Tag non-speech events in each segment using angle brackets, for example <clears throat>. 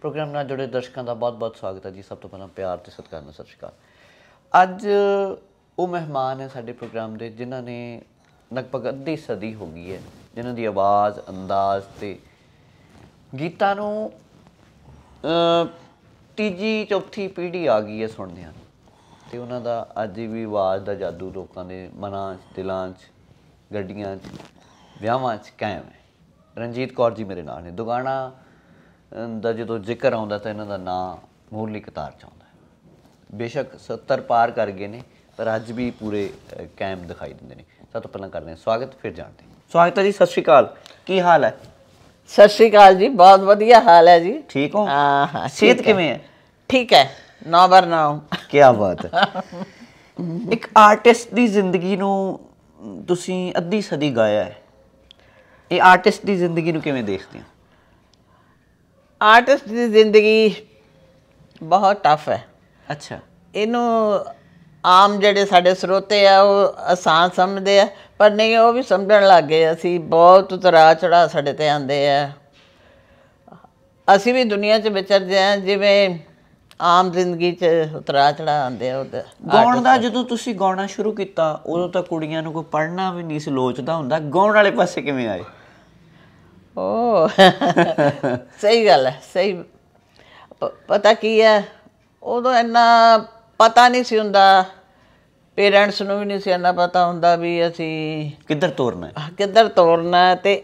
programme ਨਾਲ ਜੁੜੇ ਦਰਸ਼ਕਾਂ ਦਾ ਬਹੁਤ-ਬਹੁਤ ਸਵਾਗਤ ਹੈ ਜੀ ਸਭ ਤੋਂ ਪਹਿਲਾਂ ਪਿਆਰ ਤੇ ਸਤਿਕਾਰ ਨਾਲ ਸਤਿ ਸ਼੍ਰੀ ਅਕਾਲ ਅੱਜ ਉਹ ਮਹਿਮਾਨ ਹੈ ਸਾਡੇ ਪ੍ਰੋਗਰਾਮ ਦੇ ਜਿਨ੍ਹਾਂ ਨੇ ਲਗਭਗ ਅੱਧੀ ਸਦੀ ਹੋ ਗਈ ਹੈ ਜਿਨ੍ਹਾਂ ਦੀ ਆਵਾਜ਼ ਅੰਦਾਜ਼ ਤੇ ਗੀਤਾਂ ਨੂੰ ਤੀਜੀ ਚੌਥੀ ਪੀੜ੍ਹੀ ਆ ਗਈ ਹੈ ਸੁਣਦੇ ਆ ਤੇ ਉਹਨਾਂ ਦਾ ਅੱਜ ਵੀ ਆਵਾਜ਼ ਦਾ ਜਾਦੂ ਲੋਕਾਂ ਦੇ ਮਨਾਂ 'ਚ ਦਿਲਾਂ 'ਚ ਗੱਡੀਆਂ 'ਚ ਵਿਆਹਾਂ 'ਚ ਕਾਇਮ ਹੈ ਰਣਜੀਤ ਕੌਰ ਜੀ ਮੇਰੇ ਨਾਲ ਨੇ ਦੁਗਾਣਾ ਦਾ ਜਦੋਂ ਜ਼ਿਕਰ ਆਉਂਦਾ ਤਾਂ ਇਹਨਾਂ ਦਾ ਨਾਂ ਮੂਰਲੀ ਕਤਾਰ ਚ ਆਉਂਦਾ ਹੈ ਬੇਸ਼ੱਕ 70 ਪਾਰ ਕਰ ਗਏ ਨੇ ਪਰ ਅੱਜ ਵੀ ਪੂਰੇ ਕੈਂਪ ਦਿਖਾਈ ਦਿੰਦੇ ਨੇ ਸਭ ਤੋਂ ਪਹਿਲਾਂ ਕਰਦੇ ਹਾਂ ਸਵਾਗਤ ਫਿਰ ਜਾਣਦੇ ਸਵਾਗਤ ਹੈ ਜੀ ਸਤਿ ਸ਼੍ਰੀ ਅਕਾਲ ਕੀ ਹਾਲ ਹੈ ਸਤਿ ਸ਼੍ਰੀ ਅਕਾਲ ਜੀ ਬਹੁਤ ਵਧੀਆ ਹਾਲ ਹੈ ਜੀ ਠੀਕ ਹੋ ਹਾਂ ਹਾਂ ਸਿਹਤ ਕਿਵੇਂ ਹੈ ਠੀਕ ਹੈ ਨਾ ਬਰ ਨਾ ਕੀ ਬਾਤ ਹੈ <laughs> ਇੱਕ ਆਰਟਿਸਟ ਦੀ ਜ਼ਿੰਦਗੀ ਨੂੰ ਤੁਸੀਂ ਅੱਧੀ ਸਦੀ ਗਾਇਆ ਹੈ ਇਹ ਆਰਟਿਸਟ ਦੀ ਜ਼ਿੰਦਗੀ ਨੂੰ ਕਿਵੇਂ ਦੇਖਦੇ ਹੋ ਆਰਟਿਸਟ ਦੀ ਜ਼ਿੰਦਗੀ ਬਹੁਤ ਟਫ ਹੈ ਅੱਛਾ ਇਹਨੂੰ ਆਮ ਜਿਹੜੇ ਸਾਡੇ ਸਰੋਤੇ ਆ ਉਹ ਆਸਾਨ ਸਮਝਦੇ ਆ ਪਰ ਨਹੀਂ ਉਹ ਵੀ ਸਮਝਣ ਲੱਗ ਗਏ ਅਸੀਂ ਬਹੁਤ ਤਰਾ ਚੜਾ ਸਾਡੇ ਤੇ ਆਂਦੇ ਆ ਅਸੀਂ ਵੀ ਦੁਨੀਆ 'ਚ ਵਿਚਰਦੇ ਆ ਜਿਵੇਂ ਆਮ ਜ਼ਿੰਦਗੀ 'ਚ ਉਤਰਾ ਚੜਾ ਆਂਦੇ ਆ ਉਹਦਾ ਗਾਉਣ ਦਾ ਜਦੋਂ ਤੁਸੀਂ ਗਾਉਣਾ ਸ਼ੁਰੂ ਕੀਤਾ ਉਦੋਂ ਤਾਂ ਕੁੜੀਆਂ ਨੂੰ ਕੋਈ ਪੜਨਾ ਵੀ ਨਹੀਂ ਸੀ ਲੋਚਦਾ ਹੁੰਦਾ ਗਾਉਣ ਵਾਲੇ ਪਾਸੇ ਕਿਵੇਂ ਆਏ ਓ ਸਹੀ ਗੱਲ ਹੈ ਸਹੀ ਪਤਾ ਕੀ ਹੈ ਉਦੋਂ ਇੰਨਾ ਪਤਾ ਨਹੀਂ ਸੀ ਹੁੰਦਾ ਪੇਰੈਂਟਸ ਨੂੰ ਵੀ ਨਹੀਂ ਸੀ ਇੰਨਾ ਪਤਾ ਹੁੰਦਾ ਵੀ ਅਸੀਂ ਕਿੱਧਰ ਤੋਰਨਾ ਹੈ ਕਿੱਧਰ ਤੋਰਨਾ ਤੇ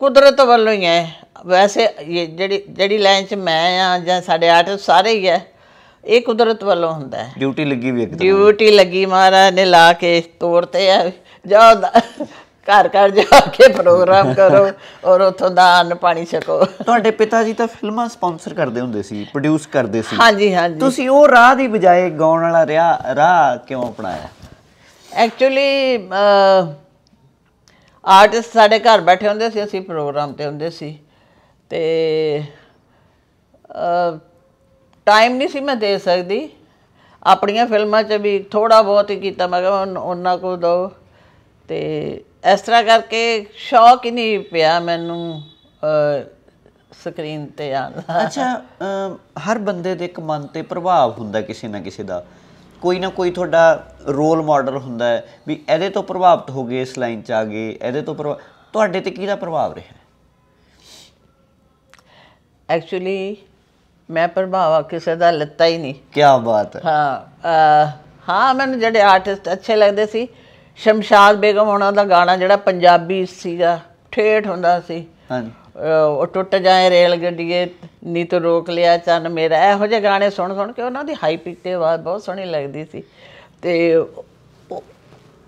ਕੁਦਰਤ ਵੱਲੋਂ ਹੀ ਹੈ ਵੈਸੇ ਜਿਹੜੀ ਜਿਹੜੀ ਲਾਈਨ 'ਚ ਮੈਂ ਆ ਜਾਂ ਸਾਡੇ ਆਰਟਿਸਟ ਸਾਰੇ ਹੀ ਹੈ ਇਹ ਕੁਦਰਤ ਵੱਲੋਂ ਹੁੰਦਾ ਹੈ ਡਿਊਟੀ ਲੱਗੀ ਵੀ ਇੱਕ ਡਿਊਟੀ ਲੱਗੀ ਮਹਾਰਾਜ ਨੇ ਲਾ ਕੇ ਤੋੜਤੇ ਆ ਜਾਂ ਘਰ ਘਰ ਜਾ ਕੇ ਪ੍ਰੋਗਰਾਮ <laughs> ਕਰੋ ਔਰ ਉਥੋਂ ਦਾ ਅੰਨ ਪਾਣੀ ਛਕੋ ਤੁਹਾਡੇ ਪਿਤਾ ਜੀ ਤਾਂ ਫਿਲਮਾਂ ਸਪਾਂਸਰ ਕਰਦੇ ਹੁੰਦੇ ਸੀ ਪ੍ਰੋਡਿਊਸ ਕਰਦੇ ਸੀ ਹਾਂਜੀ ਹਾਂਜੀ ਤੁਸੀਂ ਉਹ ਰਾਹ ਦੀ ਬਜਾਏ ਗਾਉਣ ਵਾਲਾ ਰਾਹ ਰਾਹ ਕਿਉਂ ਅਪਣਾਇਆ ਐਕਚੁਅਲੀ ਆਰਟਿਸਟ ਸਾਡੇ ਘਰ ਬੈਠੇ ਹੁੰਦੇ ਸੀ ਅਸੀਂ ਪ੍ਰੋਗਰਾਮ ਤੇ ਹੁੰਦੇ ਸੀ ਤੇ ਟਾਈਮ ਨਹੀਂ ਸੀ ਮੈਂ ਦੇ ਸਕਦੀ ਆਪਣੀਆਂ ਫਿਲਮਾਂ 'ਚ ਵੀ ਥੋੜਾ ਬਹੁਤ ਹੀ ਕੀਤਾ ਮੈਂ ਕਿਹਾ ਉਹਨਾਂ ਕੋ ਦੋ ਤੇ ਇਸ ਤਰ੍ਹਾਂ ਕਰਕੇ ਸ਼ੌਕ ਹੀ ਨਹੀਂ ਪਿਆ ਮੈਨੂੰ ਸਕਰੀਨ ਤੇ ਆਉਣ ਅੱਛਾ ਹਰ ਬੰਦੇ ਦੇ ਇੱਕ ਮਨ ਤੇ ਪ੍ਰਭਾਵ ਹੁੰਦਾ ਕਿਸੇ ਨਾ ਕਿਸੇ ਦਾ ਕੋਈ ਨਾ ਕੋਈ ਤੁਹਾਡਾ ਰੋਲ ਮਾਡਲ ਹੁੰਦਾ ਹੈ ਵੀ ਇਹਦੇ ਤੋਂ ਪ੍ਰਭਾਵਿਤ ਹੋ ਗਏ ਇਸ ਲਾਈਨ 'ਚ ਆ ਗਏ ਇਹਦੇ ਤੋਂ ਤੁਹਾਡੇ ਤੇ ਕੀ ਦਾ ਪ੍ਰਭਾਵ ਰਿਹਾ ਐਕਚੁਅਲੀ ਮੈਂ ਪ੍ਰਭਾਵ ਕਿਸੇ ਦਾ ਲੱਤਾ ਹੀ ਨਹੀਂ ਕੀ ਬਾਤ ਹੈ ਹਾਂ ਹਾਂ ਮੈਨੂੰ ਜਿਹੜੇ ਆਰਟਿਸਟ ਅੱਛੇ ਲੱਗਦੇ ਸੀ ਸ਼ਮਸ਼ਾਦ ਬੇਗਮ ਉਹਨਾਂ ਦਾ ਗਾਣਾ ਜਿਹੜਾ ਪੰਜਾਬੀ ਸੀਗਾ ਠੇਠ ਹੁੰਦਾ ਸੀ ਹਾਂਜੀ ਉਹ ਟੁੱਟ ਜਾਏ ਰੇਲ ਗੱਡੀਏ ਨੀ ਤੋ ਰੋਕ ਲਿਆ ਚੰਨ ਮੇਰਾ ਇਹੋ ਜਿਹੇ ਗਾਣੇ ਸੁਣ ਸੁਣ ਕੇ ਉਹਨਾਂ ਦੀ ਹਾਈ ਪਿਚ ਤੇ ਆਵਾਜ਼ ਬਹੁਤ ਸੋਹਣੀ ਲੱਗਦੀ ਸੀ ਤੇ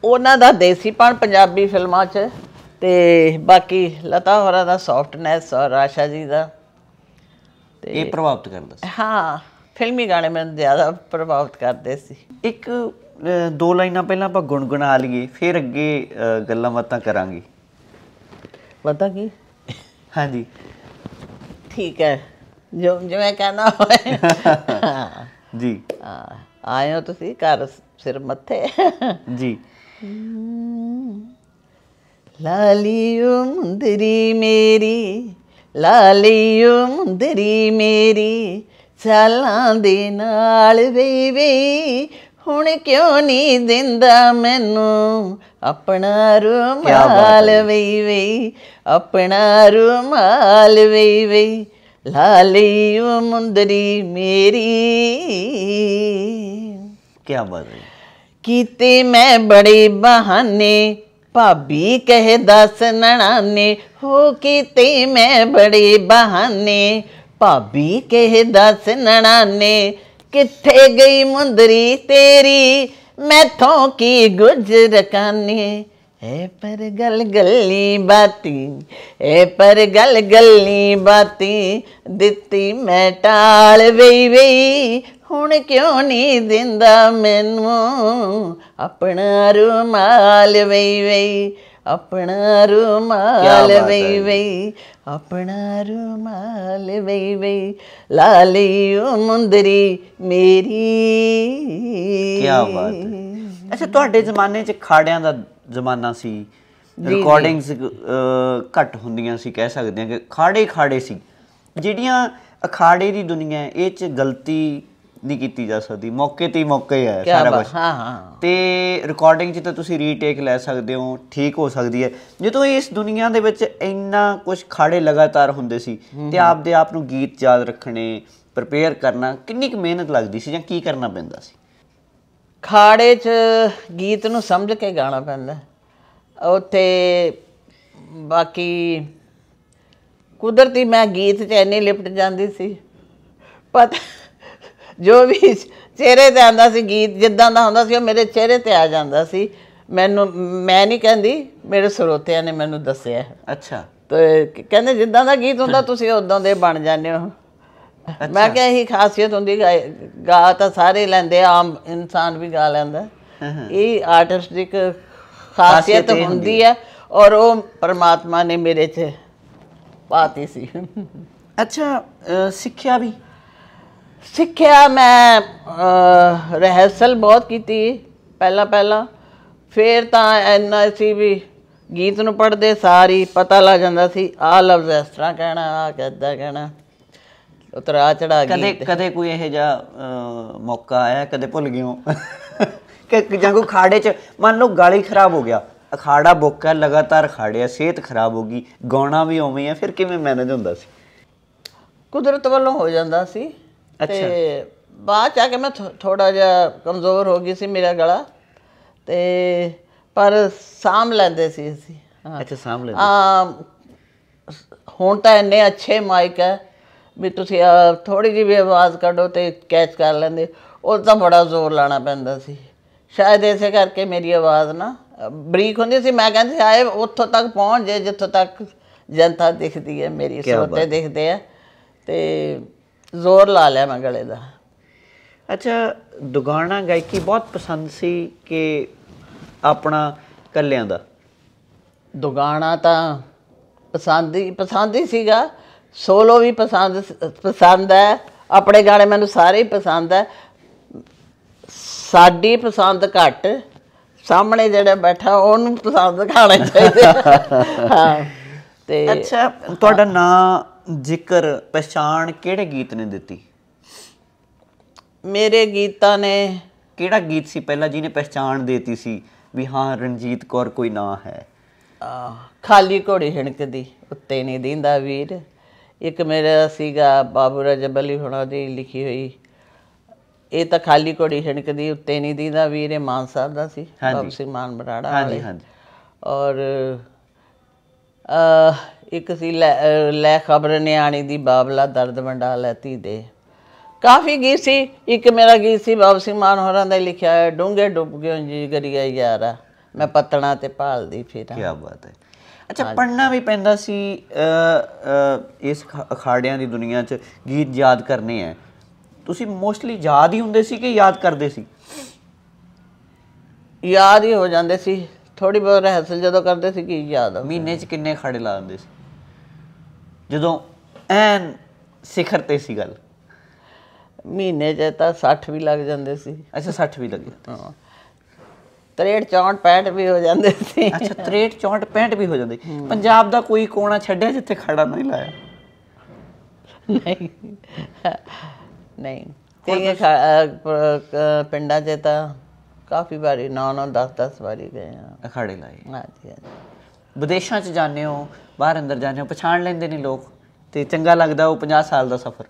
ਉਹਨਾਂ ਦਾ ਦੇਸੀਪਣ ਪੰਜਾਬੀ ਫਿਲਮਾਂ 'ਚ ਤੇ ਬਾਕੀ ਲਤਾ ਹੋਰਾਂ ਦਾ ਸੌਫਟਨੈਸ ਔਰ ਆਸ਼ਾ ਜੀ ਦਾ ਤੇ ਇਹ ਪ੍ਰਭਾਵਿਤ ਕਰਦਾ ਸੀ ਹਾਂ ਫਿਲਮੀ ਗਾਣੇ ਮੈਨੂੰ ਜ਼ਿਆਦਾ ਪ੍ਰਭਾਵਿਤ ਕਰਦੇ ਸੀ ਇੱਕ ਦੋ ਲਾਈਨਾਂ ਪਹਿਲਾਂ ਆਪਾਂ ਗੁੰਗਣਾ ਲਈਏ ਫਿਰ ਅੱਗੇ ਗੱਲਾਂ ਬਾਤਾਂ ਕਰਾਂਗੇ ਪਤਾ ਕੀ ਹਾਂਜੀ ਠੀਕ ਹੈ ਜੋ ਜੋ ਮੈਂ ਕਹਿਣਾ ਹੋਏ ਜੀ ਆਏ ਹੋ ਤੁਸੀਂ ਘਰ ਸਿਰ ਮੱਥੇ ਜੀ ਲਾਲੀਓ ਮੁੰਦਰੀ ਮੇਰੀ ਲਾਲੀਓ ਮੁੰਦਰੀ ਮੇਰੀ ਚਾਲਾਂ ਦੇ ਨਾਲ ਵੇ ਵੇ ਹੁਣ ਕਿਉਂ ਨਹੀਂ ਦਿੰਦਾ ਮੈਨੂੰ ਆਪਣਾ ਰੁਮਾਲ ਵੇ ਵੇ ਆਪਣਾ ਰੁਮਾਲ ਵੇ ਵੇ ਲਾਲੀ ਉਹ ਮੁੰਦਰੀ ਮੇਰੀ ਕੀ ਬਾਤ ਹੈ ਕੀਤੇ ਮੈਂ ਬੜੇ ਬਹਾਨੇ ਭਾਬੀ ਕਹੇ ਦਸ ਨਣਾਨੇ ਹੋ ਕੀਤੇ ਮੈਂ ਬੜੇ ਬਹਾਨੇ ਭਾਬੀ ਕਹੇ ਦਸ ਨਣਾਨੇ ਕਿੱਥੇ ਗਈ ਮੁੰਦਰੀ ਤੇਰੀ ਮੈਥੋਂ ਕੀ ਗੁਜਰ ਕਾਨੇ ਐ ਪਰ ਗਲ ਗੱਲੀ ਬਾਤੀ ਐ ਪਰ ਗਲ ਗੱਲੀ ਬਾਤੀ ਦਿੱਤੀ ਮੈਂ ਟਾਲ ਵਈ ਵਈ ਹੁਣ ਕਿਉਂ ਨਹੀਂ ਦਿੰਦਾ ਮੈਨੂੰ ਆਪਣਾ ਰੁਮਾਲ ਵਈ ਵਈ ਆਪਣਾ ਰੁਮਾਲ ਵਈ ਵਈ ਆਪਣਾ ਰੁਮਾਲ ਵਈ ਵਈ ਲਾਲੀ ਮੁੰਦਰੀ ਮੇਰੀ ਕੀ ਬਾਤ ਹੈ ਅੱਛਾ ਤੁਹਾਡੇ ਜ਼ਮਾਨੇ 'ਚ ਖਾੜਿਆਂ ਦਾ ਜ਼ਮਾਨਾ ਸੀ ਰਿਕਾਰਡਿੰਗਸ ਘੱਟ ਹੁੰਦੀਆਂ ਸੀ ਕਹਿ ਸਕਦੇ ਆ ਕਿ ਖਾੜੇ ਖਾੜੇ ਸੀ ਜਿਹੜੀਆਂ ਅਖਾੜੇ ਦੀ ਦੁਨੀਆ ਇਹ 'ਚ ਗਲਤੀ ਨਹੀਂ ਕੀਤੀ ਜਾ ਸਕਦੀ ਮੌਕੇ ਤੇ ਹੀ ਮੌਕੇ ਹੈ ਸਾਰਾ ਕੁਝ ਹਾਂ ਹਾਂ ਤੇ ਰਿਕਾਰਡਿੰਗ 'ਚ ਤਾਂ ਤੁਸੀਂ ਰੀਟੇਕ ਲੈ ਸਕਦੇ ਹੋ ਠੀਕ ਹੋ ਸਕਦੀ ਹੈ ਜਦੋਂ ਇਸ ਦੁਨੀਆ ਦੇ ਵਿੱਚ ਇੰਨਾ ਕੁਝ ਖਾੜੇ ਲਗਾਤਾਰ ਹੁੰਦੇ ਸੀ ਤੇ ਆਪ ਦੇ ਆਪ ਨੂੰ ਗੀਤ ਯਾਦ ਰੱਖਣੇ ਪ੍ਰਪੇਅਰ ਕਰਨਾ ਕਿੰਨੀ ਕੁ ਮਿਹਨਤ ਲੱਗਦੀ ਸੀ ਜਾਂ ਕੀ ਕਰਨਾ ਪੈਂਦਾ ਸੀ ਖਾੜੇ 'ਚ ਗੀਤ ਨੂੰ ਸਮਝ ਕੇ ਗਾਣਾ ਪੈਂਦਾ ਉੱਥੇ ਬਾਕੀ ਕੁਦਰਤੀ ਮੈਂ ਗੀਤ 'ਚ ਐਨੇ ਲਿਪਟ ਜਾਂਦੀ ਸੀ ਪਤਾ ਜੋ ਵੀ ਚਿਹਰੇ ਤੇ ਆਂਦਾ ਸੀ ਗੀਤ ਜਿੱਦਾਂ ਦਾ ਹੁੰਦਾ ਸੀ ਉਹ ਮੇਰੇ ਚਿਹਰੇ ਤੇ ਆ ਜਾਂਦਾ ਸੀ ਮੈਨੂੰ ਮੈਂ ਨਹੀਂ ਕਹਿੰਦੀ ਮੇਰੇ ਸਰੋਤਿਆਂ ਨੇ ਮੈਨੂੰ ਦੱਸਿਆ ਅੱਛਾ ਤੇ ਕਹਿੰਦੇ ਜਿੱਦਾਂ ਦਾ ਗੀਤ ਹੁੰਦਾ ਤੁਸੀਂ ਉਦੋਂ ਦੇ ਬਣ ਜਾਂਦੇ ਹੋ ਮੈਂ ਕਿਹਾ ਇਹੀ ਖਾਸੀਅਤ ਹੁੰਦੀ ਗਾ ਤਾਂ ਸਾਰੇ ਲੈਂਦੇ ਆਮ ਇਨਸਾਨ ਵੀ ਗਾ ਲੈਂਦਾ ਇਹ ਆਰਟਿਸਟਿਕ ਖਾਸੀਅਤ ਹੁੰਦੀ ਹੈ ਔਰ ਉਹ ਪਰਮਾਤਮਾ ਨੇ ਮੇਰੇ 'ਚ ਪਾਤੀ ਸੀ ਅੱਛਾ ਸਿੱਖਿਆ ਵੀ ਸਿੱਖਿਆ ਮੈਂ ਰਹਿਸਲ ਬਹੁਤ ਕੀਤੀ ਪਹਿਲਾਂ ਪਹਿਲਾਂ ਫੇਰ ਤਾਂ ਐਨਾ ਸੀ ਵੀ ਗੀਤ ਨੂੰ ਪੜਦੇ ਸਾਰੀ ਪਤਾ ਲੱਗ ਜਾਂਦਾ ਸੀ ਆ ਲਫ਼ਜ਼ ਇਸ ਤਰ੍ਹਾਂ ਕਹਿਣਾ ਆ ਕਿੱਦਾਂ ਕਹਿਣਾ ਉਤਰਾ ਚੜਾ ਗੀਤ ਕਦੇ ਕਦੇ ਕੋਈ ਇਹ ਜਾ ਮੌਕਾ ਆਇਆ ਕਦੇ ਭੁੱਲ ਗਿਓ ਕਿ ਜਾਂ ਕੋ ਖਾੜੇ ਚ ਮੰਨ ਲਓ ਗਾਲੀ ਖਰਾਬ ਹੋ ਗਿਆ ਅਖਾੜਾ ਹੈ ਲਗਾਤਾਰ ਖਾੜਿਆ ਸਿਹਤ ਖਰਾਬ ਹੋ ਗਈ ਗਾਉਣਾ ਵੀ ਉਵੇਂ ਆ ਫਿਰ ਕਿਵੇਂ ਮੈਨੇਜ ਹੁੰਦਾ ਸੀ ਕੁਦਰਤ ਵੱਲੋਂ ਹੋ ਜਾਂਦਾ ਸੀ ਤੇ ਬਾਅਦ ਚ ਆ ਕੇ ਮੈਂ ਥੋੜਾ ਜਿਹਾ ਕਮਜ਼ੋਰ ਹੋ ਗਈ ਸੀ ਮੇਰਾ ਗਲਾ ਤੇ ਪਰ ਸਾਮ ਲੈਂਦੇ ਸੀ ਅਸੀਂ ਅੱਛਾ ਸਾਮ ਲੈਂਦੇ ਆ ਹੁਣ ਤਾਂ ਇੰਨੇ ਅੱਛੇ ਮਾਈਕ ਹੈ ਵੀ ਤੁਸੀਂ ਥੋੜੀ ਜਿਹੀ ਵੀ ਆਵਾਜ਼ ਕੱਢੋ ਤੇ ਕੈਚ ਕਰ ਲੈਂਦੇ ਉਹ ਤਾਂ ਬੜਾ ਜ਼ੋਰ ਲਾਣਾ ਪੈਂਦਾ ਸੀ ਸ਼ਾਇਦ ਐਸੇ ਕਰਕੇ ਮੇਰੀ ਆਵਾਜ਼ ਨਾ ਬਰੀਕ ਹੁੰਦੀ ਸੀ ਮੈਂ ਕਹਿੰਦੀ ਆਏ ਉੱਥੋਂ ਤੱਕ ਪਹੁੰਚ ਜੇ ਜਿੱਥੋਂ ਤੱਕ ਜਨਤਾ ਦਿਖਦੀ ਹੈ ਮੇਰੀ ਸੋਤੇ ਦਿਖਦੇ ਆ ਤੇ ਜ਼ੋਰ ਲਾ ਲਿਆ ਮੈਂ ਗਲੇ ਦਾ ਅੱਛਾ ਦੁਗਾਣਾ ਗਾਇਕੀ ਬਹੁਤ ਪਸੰਦ ਸੀ ਕਿ ਆਪਣਾ ਕੱਲਿਆਂ ਦਾ ਦੁਗਾਣਾ ਤਾਂ ਪਸੰਦ ਹੀ ਪਸੰਦ ਹੀ ਸੀਗਾ ਸੋਲੋ ਵੀ ਪਸੰਦ ਪਸੰਦ ਹੈ ਆਪਣੇ ਗਾਣੇ ਮੈਨੂੰ ਸਾਰੇ ਹੀ ਪਸੰਦ ਹੈ ਸਾਡੀ ਪਸੰਦ ਘੱਟ ਸਾਹਮਣੇ ਜਿਹੜਾ ਬੈਠਾ ਉਹਨੂੰ ਪਸੰਦ ਖਾਣਾ ਚਾਹੀਦਾ <laughs> ਹਾਂ ਤੇ ਅੱਛਾ ਤੁਹਾਡਾ ਨਾਂ ਜ਼ਿਕਰ ਪਛਾਣ ਕਿਹੜੇ ਗੀਤ ਨੇ ਦਿੱਤੀ ਮੇਰੇ ਗੀਤਾਂ ਨੇ ਕਿਹੜਾ ਗੀਤ ਸੀ ਪਹਿਲਾਂ ਜਿਹਨੇ ਪਛਾਣ ਦਿੱਤੀ ਸੀ ਵੀ ਹਾਂ ਰਣਜੀਤ ਕੌਰ ਕੋਈ ਨਾਂ ਹੈ ਖਾਲੀ ਘੋੜੀ ਹਿਣਕਦੀ ਉੱਤੇ ਨਹੀਂ ਦਿੰਦਾ ਵੀਰ ਇੱਕ ਮੇਰਾ ਸੀਗਾ ਬਾਬੂ ਰਜਬਲੀ ਹੁਣਾਂ ਦੀ ਲਿਖੀ ਹੋਈ ਇਹ ਤਾਂ ਖਾਲੀ ਘੋੜੀ ਹਿਣਕਦੀ ਉੱਤੇ ਨਹੀਂ ਦਿੰਦਾ ਵੀਰ ਇਹ ਮਾਨ ਸਾਹਿਬ ਦਾ ਸੀ ਬਾਬੂ ਸਿੰਘ ਮਾਨ ਬਰਾੜਾ ਹਾਂਜੀ ਹਾਂਜੀ ਔਰ ਆ ਇੱਕ ਸੀ ਲੈ ਖਬਰ ਨਿਆਣੀ ਦੀ ਬਾਬਲਾ ਦਰਦ ਵੰਡਾ ਲੈਤੀ ਦੇ ਕਾਫੀ ਗੀਤ ਸੀ ਇੱਕ ਮੇਰਾ ਗੀਤ ਸੀ ਬਾਬ ਸਿੰਘ ਮਾਨ ਹੋਰਾਂ ਦਾ ਲਿਖਿਆ ਹੈ ਡੂੰਗੇ ਡੁੱਬ ਗਏ ਜੀ ਗਰੀਆ ਯਾਰਾ ਮੈਂ ਪਤਣਾ ਤੇ ਭਾਲਦੀ ਫਿਰਾਂ ਕੀ ਬਾਤ ਹੈ ਅੱਛਾ ਪੜਨਾ ਵੀ ਪੈਂਦਾ ਸੀ ਇਸ ਅਖਾੜਿਆਂ ਦੀ ਦੁਨੀਆ 'ਚ ਗੀਤ ਯਾਦ ਕਰਨੇ ਆ ਤੁਸੀਂ ਮੋਸਟਲੀ ਯਾਦ ਹੀ ਹੁੰਦੇ ਸੀ ਕਿ ਯਾਦ ਕਰਦੇ ਸੀ ਯਾਦ ਹੀ ਹੋ ਜਾਂਦੇ ਸੀ ਥੋੜੀ ਬਹੁਤ ਰਹਿਸਲ ਜਦੋਂ ਕਰਦੇ ਸੀ ਕਿ ਯਾਦ ਮਹੀਨੇ 'ਚ ਕਿੰਨੇ ਖੜੇ ਲਾ ਦਿੰਦੇ ਸੀ ਜਦੋਂ ਐਨ ਸਿਖਰ ਤੇ ਸੀ ਗੱਲ ਮਹੀਨੇ ਜੇ ਤਾਂ 60 ਵੀ ਲੱਗ ਜਾਂਦੇ ਸੀ ਅੱਛਾ 60 ਵੀ ਲੱਗੇ ਹਾਂ 63 64 65 ਵੀ ਹੋ ਜਾਂਦੇ ਸੀ ਅੱਛਾ 63 64 65 ਵੀ ਹੋ ਜਾਂਦੇ ਪੰਜਾਬ ਦਾ ਕੋਈ ਕੋਣਾ ਛੱਡਿਆ ਜਿੱਥੇ ਖੜਾ ਨਹੀਂ ਲਾਇਆ ਨਹੀਂ ਨਹੀਂ ਤੇ ਪਿੰਡਾਂ 'ਚ ਤਾਂ ਕਾਫੀ ਵਾਰੀ 9 9 10 10 ਵਾਰੀ ਗਏ ਆ ਅਖਾੜੇ ਲਾਏ ਹਾਂਜੀ ਵਿਦੇਸ਼ਾਂ 'ਚ ਜਾਂਦੇ ਹੋ ਬਾਹਰ ਅੰਦਰ ਜਾਂਦੇ ਹੋ ਪਛਾਣ ਲੈਂਦੇ ਨੇ ਲੋਕ ਤੇ ਚੰਗਾ ਲੱਗਦਾ ਉਹ 50 ਸਾਲ ਦਾ ਸਫ਼ਰ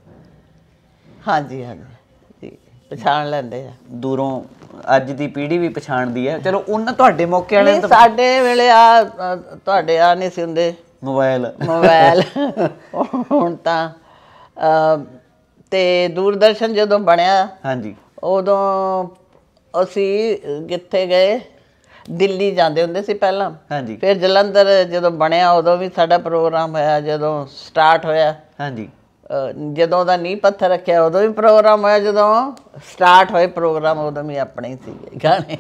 ਹਾਂਜੀ ਹਾਂਜੀ ਪਛਾਣ ਲੈਂਦੇ ਆ ਦੂਰੋਂ ਅੱਜ ਦੀ ਪੀੜ੍ਹੀ ਵੀ ਪਛਾਣਦੀ ਹੈ ਚਲੋ ਉਹਨਾਂ ਤੁਹਾਡੇ ਮੌਕੇ ਵਾਲੇ ਸਾਡੇ ਵੇਲੇ ਆ ਤੁਹਾਡੇ ਆ ਨਹੀਂ ਸੀ ਹੁੰਦੇ ਮੋਬਾਈਲ ਮੋਬਾਈਲ <laughs> ਹੁਣ ਤਾਂ ਤੇ ਦੂਰਦਰਸ਼ਨ ਜਦੋਂ ਬਣਿਆ ਹਾਂਜੀ ਉਦੋਂ ਅਸੀਂ ਕਿੱਥੇ ਗਏ ਦਿੱਲੀ ਜਾਂਦੇ ਹੁੰਦੇ ਸੀ ਪਹਿਲਾਂ ਹਾਂਜੀ ਫਿਰ ਜਲੰਧਰ ਜਦੋਂ ਬਣਿਆ ਉਦੋਂ ਵੀ ਸਾਡਾ ਪ੍ਰੋਗਰਾਮ ਹੋਇਆ ਜਦੋਂ ਸਟਾਰਟ ਹੋਇਆ ਹਾਂਜੀ ਜਦੋਂ ਦਾ ਨੀ ਪੱਥਰ ਰੱਖਿਆ ਉਦੋਂ ਵੀ ਪ੍ਰੋਗਰਾਮ ਹੋਇਆ ਜਦੋਂ ਸਟਾਰਟ ਹੋਏ ਪ੍ਰੋਗਰਾਮ ਉਦੋਂ ਵੀ ਆਪਣੇ ਹੀ ਸੀ ਗਾਣੇ